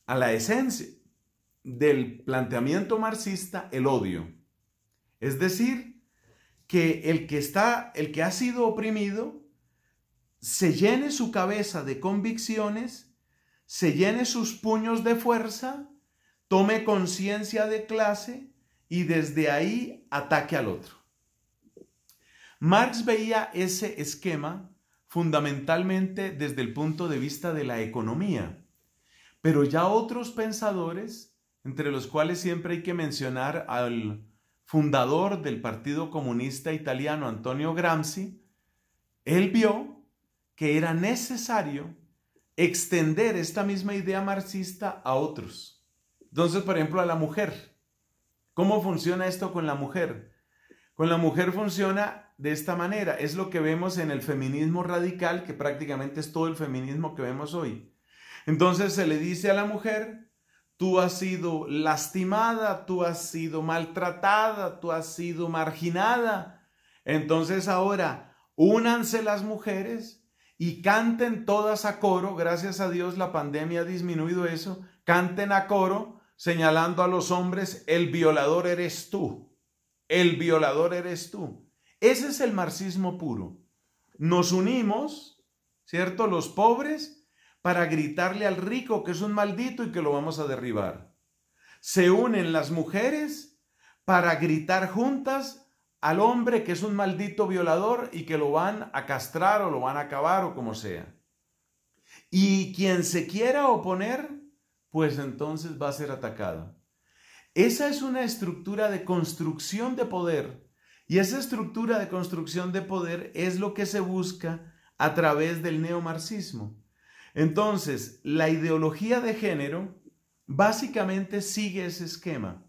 a la esencia del planteamiento marxista el odio. Es decir, que el que está, el que ha sido oprimido, se llene su cabeza de convicciones, se llene sus puños de fuerza, tome conciencia de clase y desde ahí ataque al otro. Marx veía ese esquema fundamentalmente desde el punto de vista de la economía, pero ya otros pensadores, entre los cuales siempre hay que mencionar al fundador del Partido Comunista Italiano, Antonio Gramsci, él vio que era necesario extender esta misma idea marxista a otros. Entonces, por ejemplo, a la mujer. ¿Cómo funciona esto con la mujer? Con la mujer funciona de esta manera. Es lo que vemos en el feminismo radical, que prácticamente es todo el feminismo que vemos hoy. Entonces se le dice a la mujer, Tú has sido lastimada, tú has sido maltratada, tú has sido marginada. Entonces ahora, únanse las mujeres y canten todas a coro. Gracias a Dios la pandemia ha disminuido eso. Canten a coro señalando a los hombres, el violador eres tú. El violador eres tú. Ese es el marxismo puro. Nos unimos, ¿cierto? Los pobres para gritarle al rico que es un maldito y que lo vamos a derribar. Se unen las mujeres para gritar juntas al hombre que es un maldito violador y que lo van a castrar o lo van a acabar o como sea. Y quien se quiera oponer, pues entonces va a ser atacado. Esa es una estructura de construcción de poder. Y esa estructura de construcción de poder es lo que se busca a través del neomarxismo. Entonces, la ideología de género básicamente sigue ese esquema.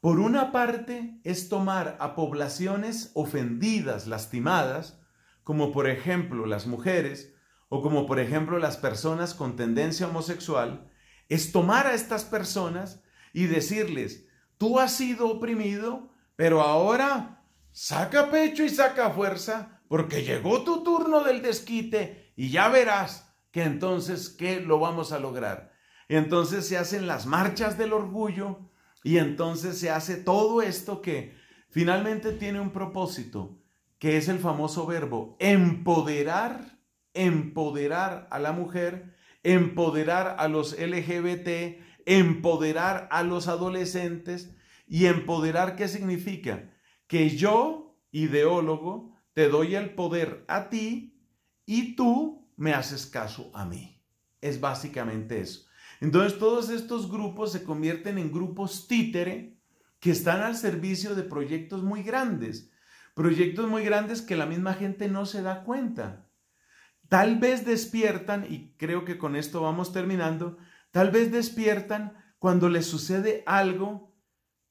Por una parte, es tomar a poblaciones ofendidas, lastimadas, como por ejemplo las mujeres o como por ejemplo las personas con tendencia homosexual, es tomar a estas personas y decirles, tú has sido oprimido, pero ahora saca pecho y saca fuerza, porque llegó tu turno del desquite y ya verás que entonces, ¿qué lo vamos a lograr? Entonces se hacen las marchas del orgullo y entonces se hace todo esto que finalmente tiene un propósito, que es el famoso verbo empoderar, empoderar a la mujer, empoderar a los LGBT, empoderar a los adolescentes y empoderar, ¿qué significa? Que yo, ideólogo, te doy el poder a ti y tú me haces caso a mí. Es básicamente eso. Entonces todos estos grupos se convierten en grupos títere que están al servicio de proyectos muy grandes, proyectos muy grandes que la misma gente no se da cuenta. Tal vez despiertan, y creo que con esto vamos terminando, tal vez despiertan cuando les sucede algo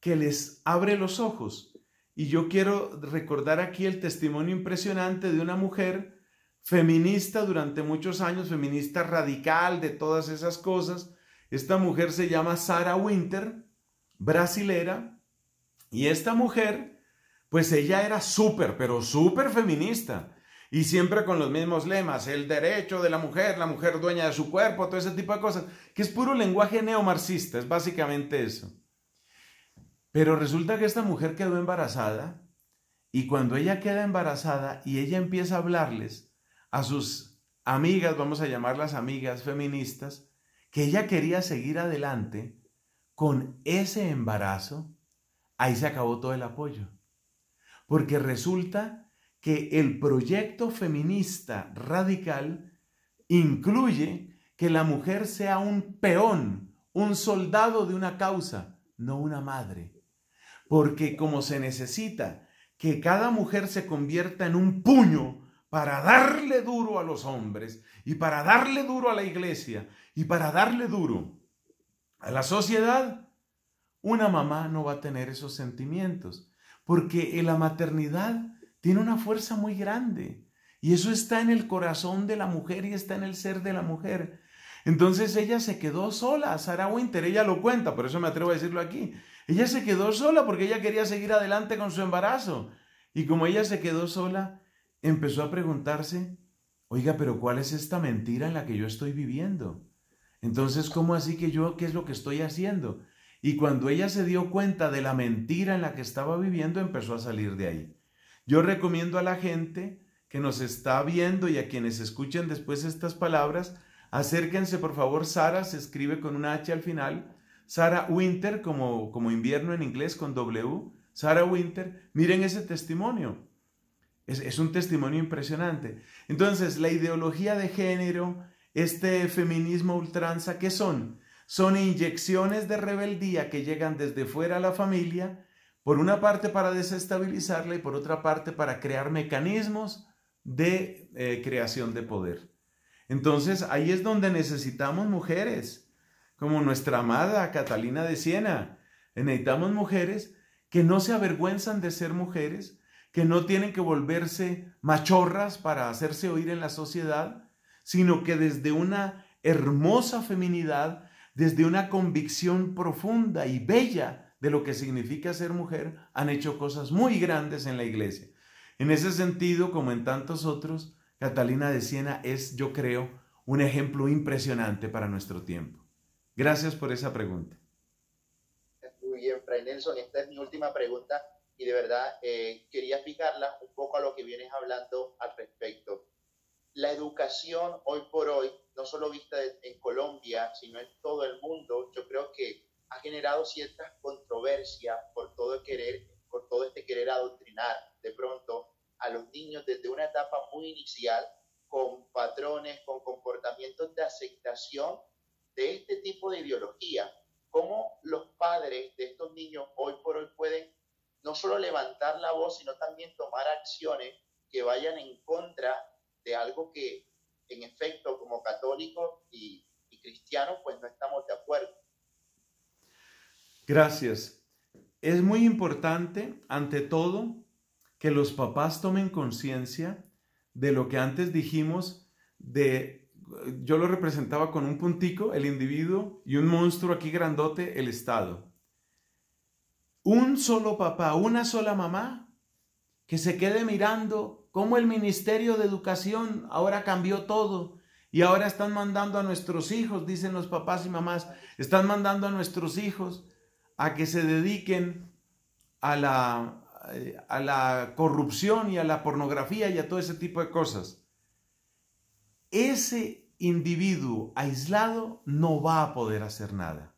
que les abre los ojos. Y yo quiero recordar aquí el testimonio impresionante de una mujer feminista durante muchos años, feminista radical de todas esas cosas. Esta mujer se llama Sara Winter, brasilera, y esta mujer, pues ella era súper, pero súper feminista. Y siempre con los mismos lemas, el derecho de la mujer, la mujer dueña de su cuerpo, todo ese tipo de cosas, que es puro lenguaje neomarxista, es básicamente eso. Pero resulta que esta mujer quedó embarazada y cuando ella queda embarazada y ella empieza a hablarles a sus amigas, vamos a llamarlas amigas feministas, que ella quería seguir adelante con ese embarazo, ahí se acabó todo el apoyo. Porque resulta que el proyecto feminista radical incluye que la mujer sea un peón, un soldado de una causa, no una madre. Porque como se necesita que cada mujer se convierta en un puño para darle duro a los hombres y para darle duro a la iglesia y para darle duro a la sociedad, una mamá no va a tener esos sentimientos, porque en la maternidad tiene una fuerza muy grande y eso está en el corazón de la mujer y está en el ser de la mujer. Entonces ella se quedó sola, Sarah Winter, ella lo cuenta, por eso me atrevo a decirlo aquí. Ella se quedó sola porque ella quería seguir adelante con su embarazo. Y como ella se quedó sola, empezó a preguntarse, oiga, pero ¿cuál es esta mentira en la que yo estoy viviendo? Entonces, ¿cómo así que yo qué es lo que estoy haciendo? Y cuando ella se dio cuenta de la mentira en la que estaba viviendo, empezó a salir de ahí. Yo recomiendo a la gente que nos está viendo y a quienes escuchen después estas palabras, acérquense por favor, Sara se escribe con una H al final, Sara Winter como, como invierno en inglés con W, Sara Winter, miren ese testimonio. Es, un testimonio impresionante. Entonces, la ideología de género, este feminismo ultranza, ¿qué son? Son inyecciones de rebeldía que llegan desde fuera a la familia, por una parte para desestabilizarla y por otra parte para crear mecanismos de eh, creación de poder. Entonces ahí es donde necesitamos mujeres, como nuestra amada Catalina de Siena. Necesitamos mujeres que no se avergüenzan de ser mujeres, que no tienen que volverse machorras para hacerse oír en la sociedad, sino que desde una hermosa feminidad, desde una convicción profunda y bella de lo que significa ser mujer, han hecho cosas muy grandes en la iglesia. En ese sentido, como en tantos otros, Catalina de Siena es, yo creo, un ejemplo impresionante para nuestro tiempo. Gracias por esa pregunta. Muy bien, Fray Nelson, esta es mi última pregunta y de verdad eh, quería fijarla un poco a lo que vienes hablando al respecto. La educación hoy por hoy, no solo vista en Colombia, sino en todo el mundo, yo creo que ha generado ciertas controversias por todo querer, por todo este querer adoctrinar de pronto a los niños desde una etapa muy inicial con patrones, con comportamientos de aceptación de este tipo de ideología. ¿Cómo los padres de estos niños hoy por hoy pueden no solo levantar la voz, sino también tomar acciones que vayan en contra de algo que en efecto como católico y, cristiano cristianos pues no estamos de acuerdo. Gracias. Es muy importante, ante todo, que los papás tomen conciencia de lo que antes dijimos, de, yo lo representaba con un puntico, el individuo, y un monstruo aquí grandote, el Estado un solo papá, una sola mamá, que se quede mirando cómo el Ministerio de Educación ahora cambió todo y ahora están mandando a nuestros hijos, dicen los papás y mamás, están mandando a nuestros hijos a que se dediquen a la, eh, a la corrupción y a la pornografía y a todo ese tipo de cosas. Ese individuo aislado no va a poder hacer nada.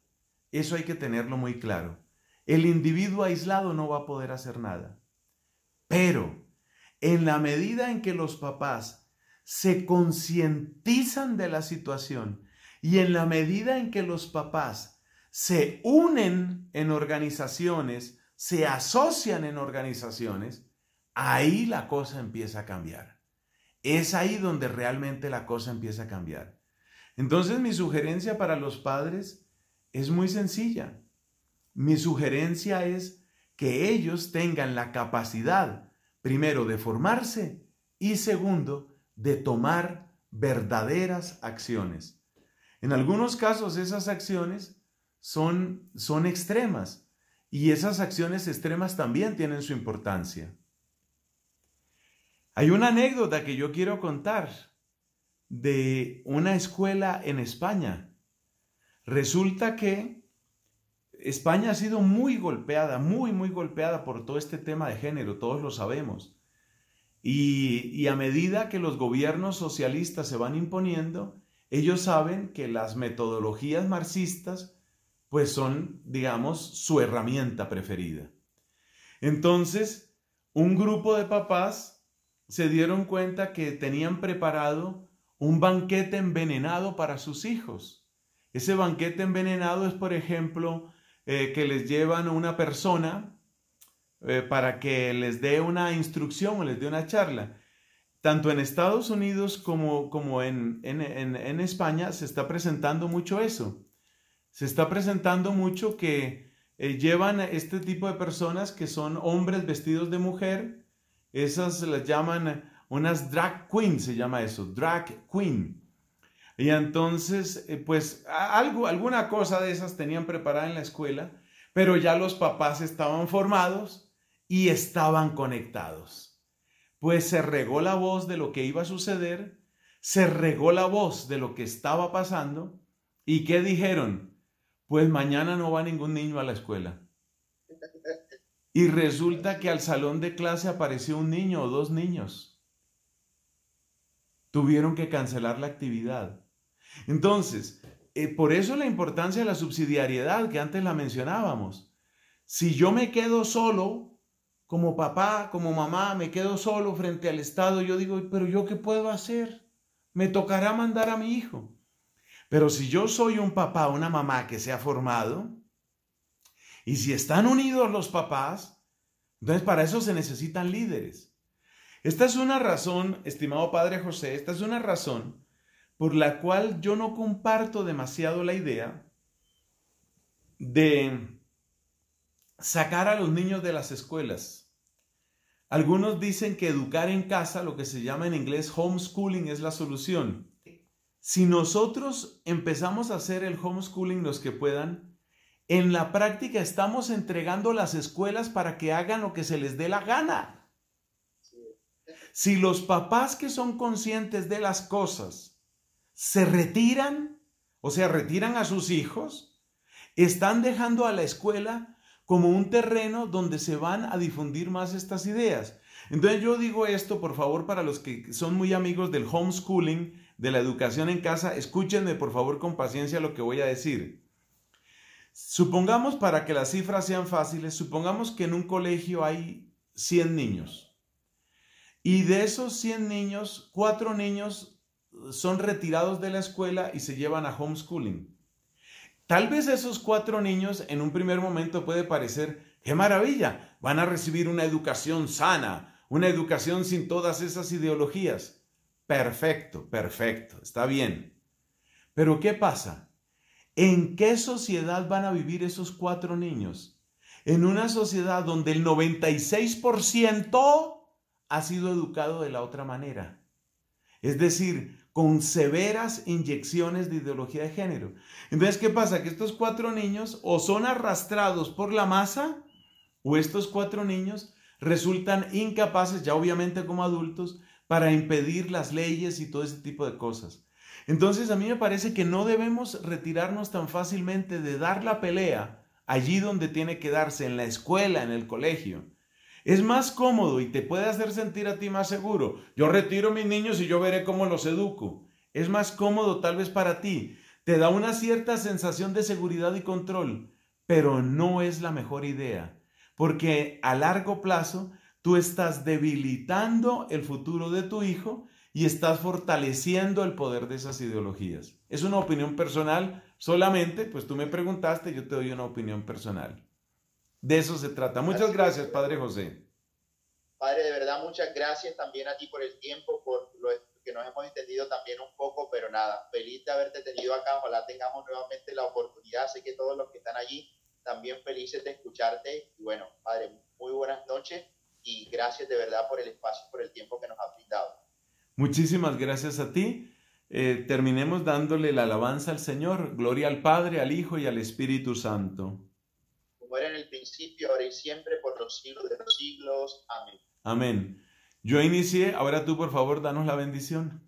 Eso hay que tenerlo muy claro. El individuo aislado no va a poder hacer nada. Pero en la medida en que los papás se concientizan de la situación y en la medida en que los papás se unen en organizaciones, se asocian en organizaciones, ahí la cosa empieza a cambiar. Es ahí donde realmente la cosa empieza a cambiar. Entonces mi sugerencia para los padres es muy sencilla. Mi sugerencia es que ellos tengan la capacidad, primero, de formarse y segundo, de tomar verdaderas acciones. En algunos casos esas acciones son, son extremas y esas acciones extremas también tienen su importancia. Hay una anécdota que yo quiero contar de una escuela en España. Resulta que España ha sido muy golpeada, muy, muy golpeada por todo este tema de género, todos lo sabemos. Y, a medida que los gobiernos socialistas se van imponiendo, ellos saben que las metodologías marxistas pues son, digamos, su herramienta preferida. Entonces, un grupo de papás se dieron cuenta que tenían preparado un banquete envenenado para sus hijos. Ese banquete envenenado es, por ejemplo, eh, que les llevan una persona eh, para que les dé una instrucción o les dé una charla. Tanto en Estados Unidos como, en, España se está presentando mucho eso. Se está presentando mucho que eh, llevan este tipo de personas que son hombres vestidos de mujer, esas las llaman unas drag queens, se llama eso, drag queen. Y entonces, eh, pues algo, alguna cosa de esas tenían preparada en la escuela, pero ya los papás estaban formados y estaban conectados. Pues se regó la voz de lo que iba a suceder, se regó la voz de lo que estaba pasando y ¿qué dijeron? Pues mañana no va ningún niño a la escuela. Y resulta que al salón de clase apareció un niño o dos niños. Tuvieron que cancelar la actividad. Entonces, eh, por eso la importancia de la subsidiariedad que antes la mencionábamos. Si yo me quedo solo, como papá, como mamá, me quedo solo frente al Estado, yo digo, pero yo qué puedo hacer? Me tocará mandar a mi hijo. Pero si yo soy un papá, una mamá que se ha formado, y si están unidos los papás, entonces para eso se necesitan líderes. Esta es una razón, estimado Padre José, esta es una razón por la cual yo no comparto demasiado la idea de sacar a los niños de las escuelas. Algunos dicen que educar en casa, lo que se llama en inglés homeschooling, es la solución. Si nosotros empezamos a hacer el homeschooling los que puedan, en la práctica estamos entregando las escuelas para que hagan lo que se les dé la gana. Si los papás que son conscientes de las cosas se retiran, o sea, retiran a sus hijos, están dejando a la escuela como un terreno donde se van a difundir más estas ideas. Entonces yo digo esto, por favor, para los que son muy amigos del homeschooling, de la educación en casa, escúchenme por favor con paciencia lo que voy a decir. Supongamos, para que las cifras sean fáciles, supongamos que en un colegio hay 100 niños. Y de esos 100 niños, cuatro niños son retirados de la escuela y se llevan a homeschooling. Tal vez esos cuatro niños en un primer momento puede parecer, qué maravilla, van a recibir una educación sana, una educación sin todas esas ideologías. Perfecto, perfecto, está bien. Pero ¿qué pasa? ¿En qué sociedad van a vivir esos cuatro niños? En una sociedad donde el 96% ha sido educado de la otra manera. Es decir, con severas inyecciones de ideología de género. Entonces, ¿qué pasa? Que estos cuatro niños o son arrastrados por la masa o estos cuatro niños resultan incapaces, ya obviamente como adultos, para impedir las leyes y todo ese tipo de cosas. Entonces, a mí me parece que no debemos retirarnos tan fácilmente de dar la pelea allí donde tiene que darse, en la escuela, en el colegio. Es más cómodo y te puede hacer sentir a ti más seguro. Yo retiro mis niños y yo veré cómo los educo. Es más cómodo tal vez para ti. Te da una cierta sensación de seguridad y control, pero no es la mejor idea, porque a largo plazo tú estás debilitando el futuro de tu hijo y estás fortaleciendo el poder de esas ideologías. Es una opinión personal solamente, pues tú me preguntaste, yo te doy una opinión personal. De eso se trata. Muchas gracias, Padre José. Padre, de verdad, muchas gracias también a ti por el tiempo, por lo que nos hemos entendido también un poco, pero nada, feliz de haberte tenido acá. Ojalá tengamos nuevamente la oportunidad. Sé que todos los que están allí también felices de escucharte. Y bueno, Padre, muy buenas noches y gracias de verdad por el espacio, por el tiempo que nos ha brindado. Muchísimas gracias a ti. Eh, terminemos dándole la alabanza al Señor. Gloria al Padre, al Hijo y al Espíritu Santo en el principio, ahora y siempre, por los siglos de los siglos. Amén. Amén. Yo inicié, ahora tú por favor danos la bendición.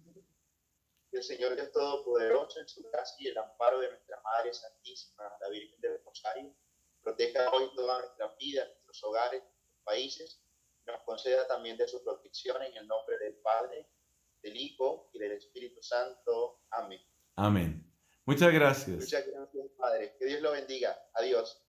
El Señor Dios Todopoderoso, en su gracia y el amparo de nuestra Madre Santísima, la Virgen del Rosario, proteja hoy toda nuestra vida, nuestros hogares, nuestros países, y nos conceda también de su protección en el nombre del Padre, del Hijo y del Espíritu Santo. Amén. Amén. Muchas gracias. Muchas gracias, Padre. Que Dios lo bendiga. Adiós.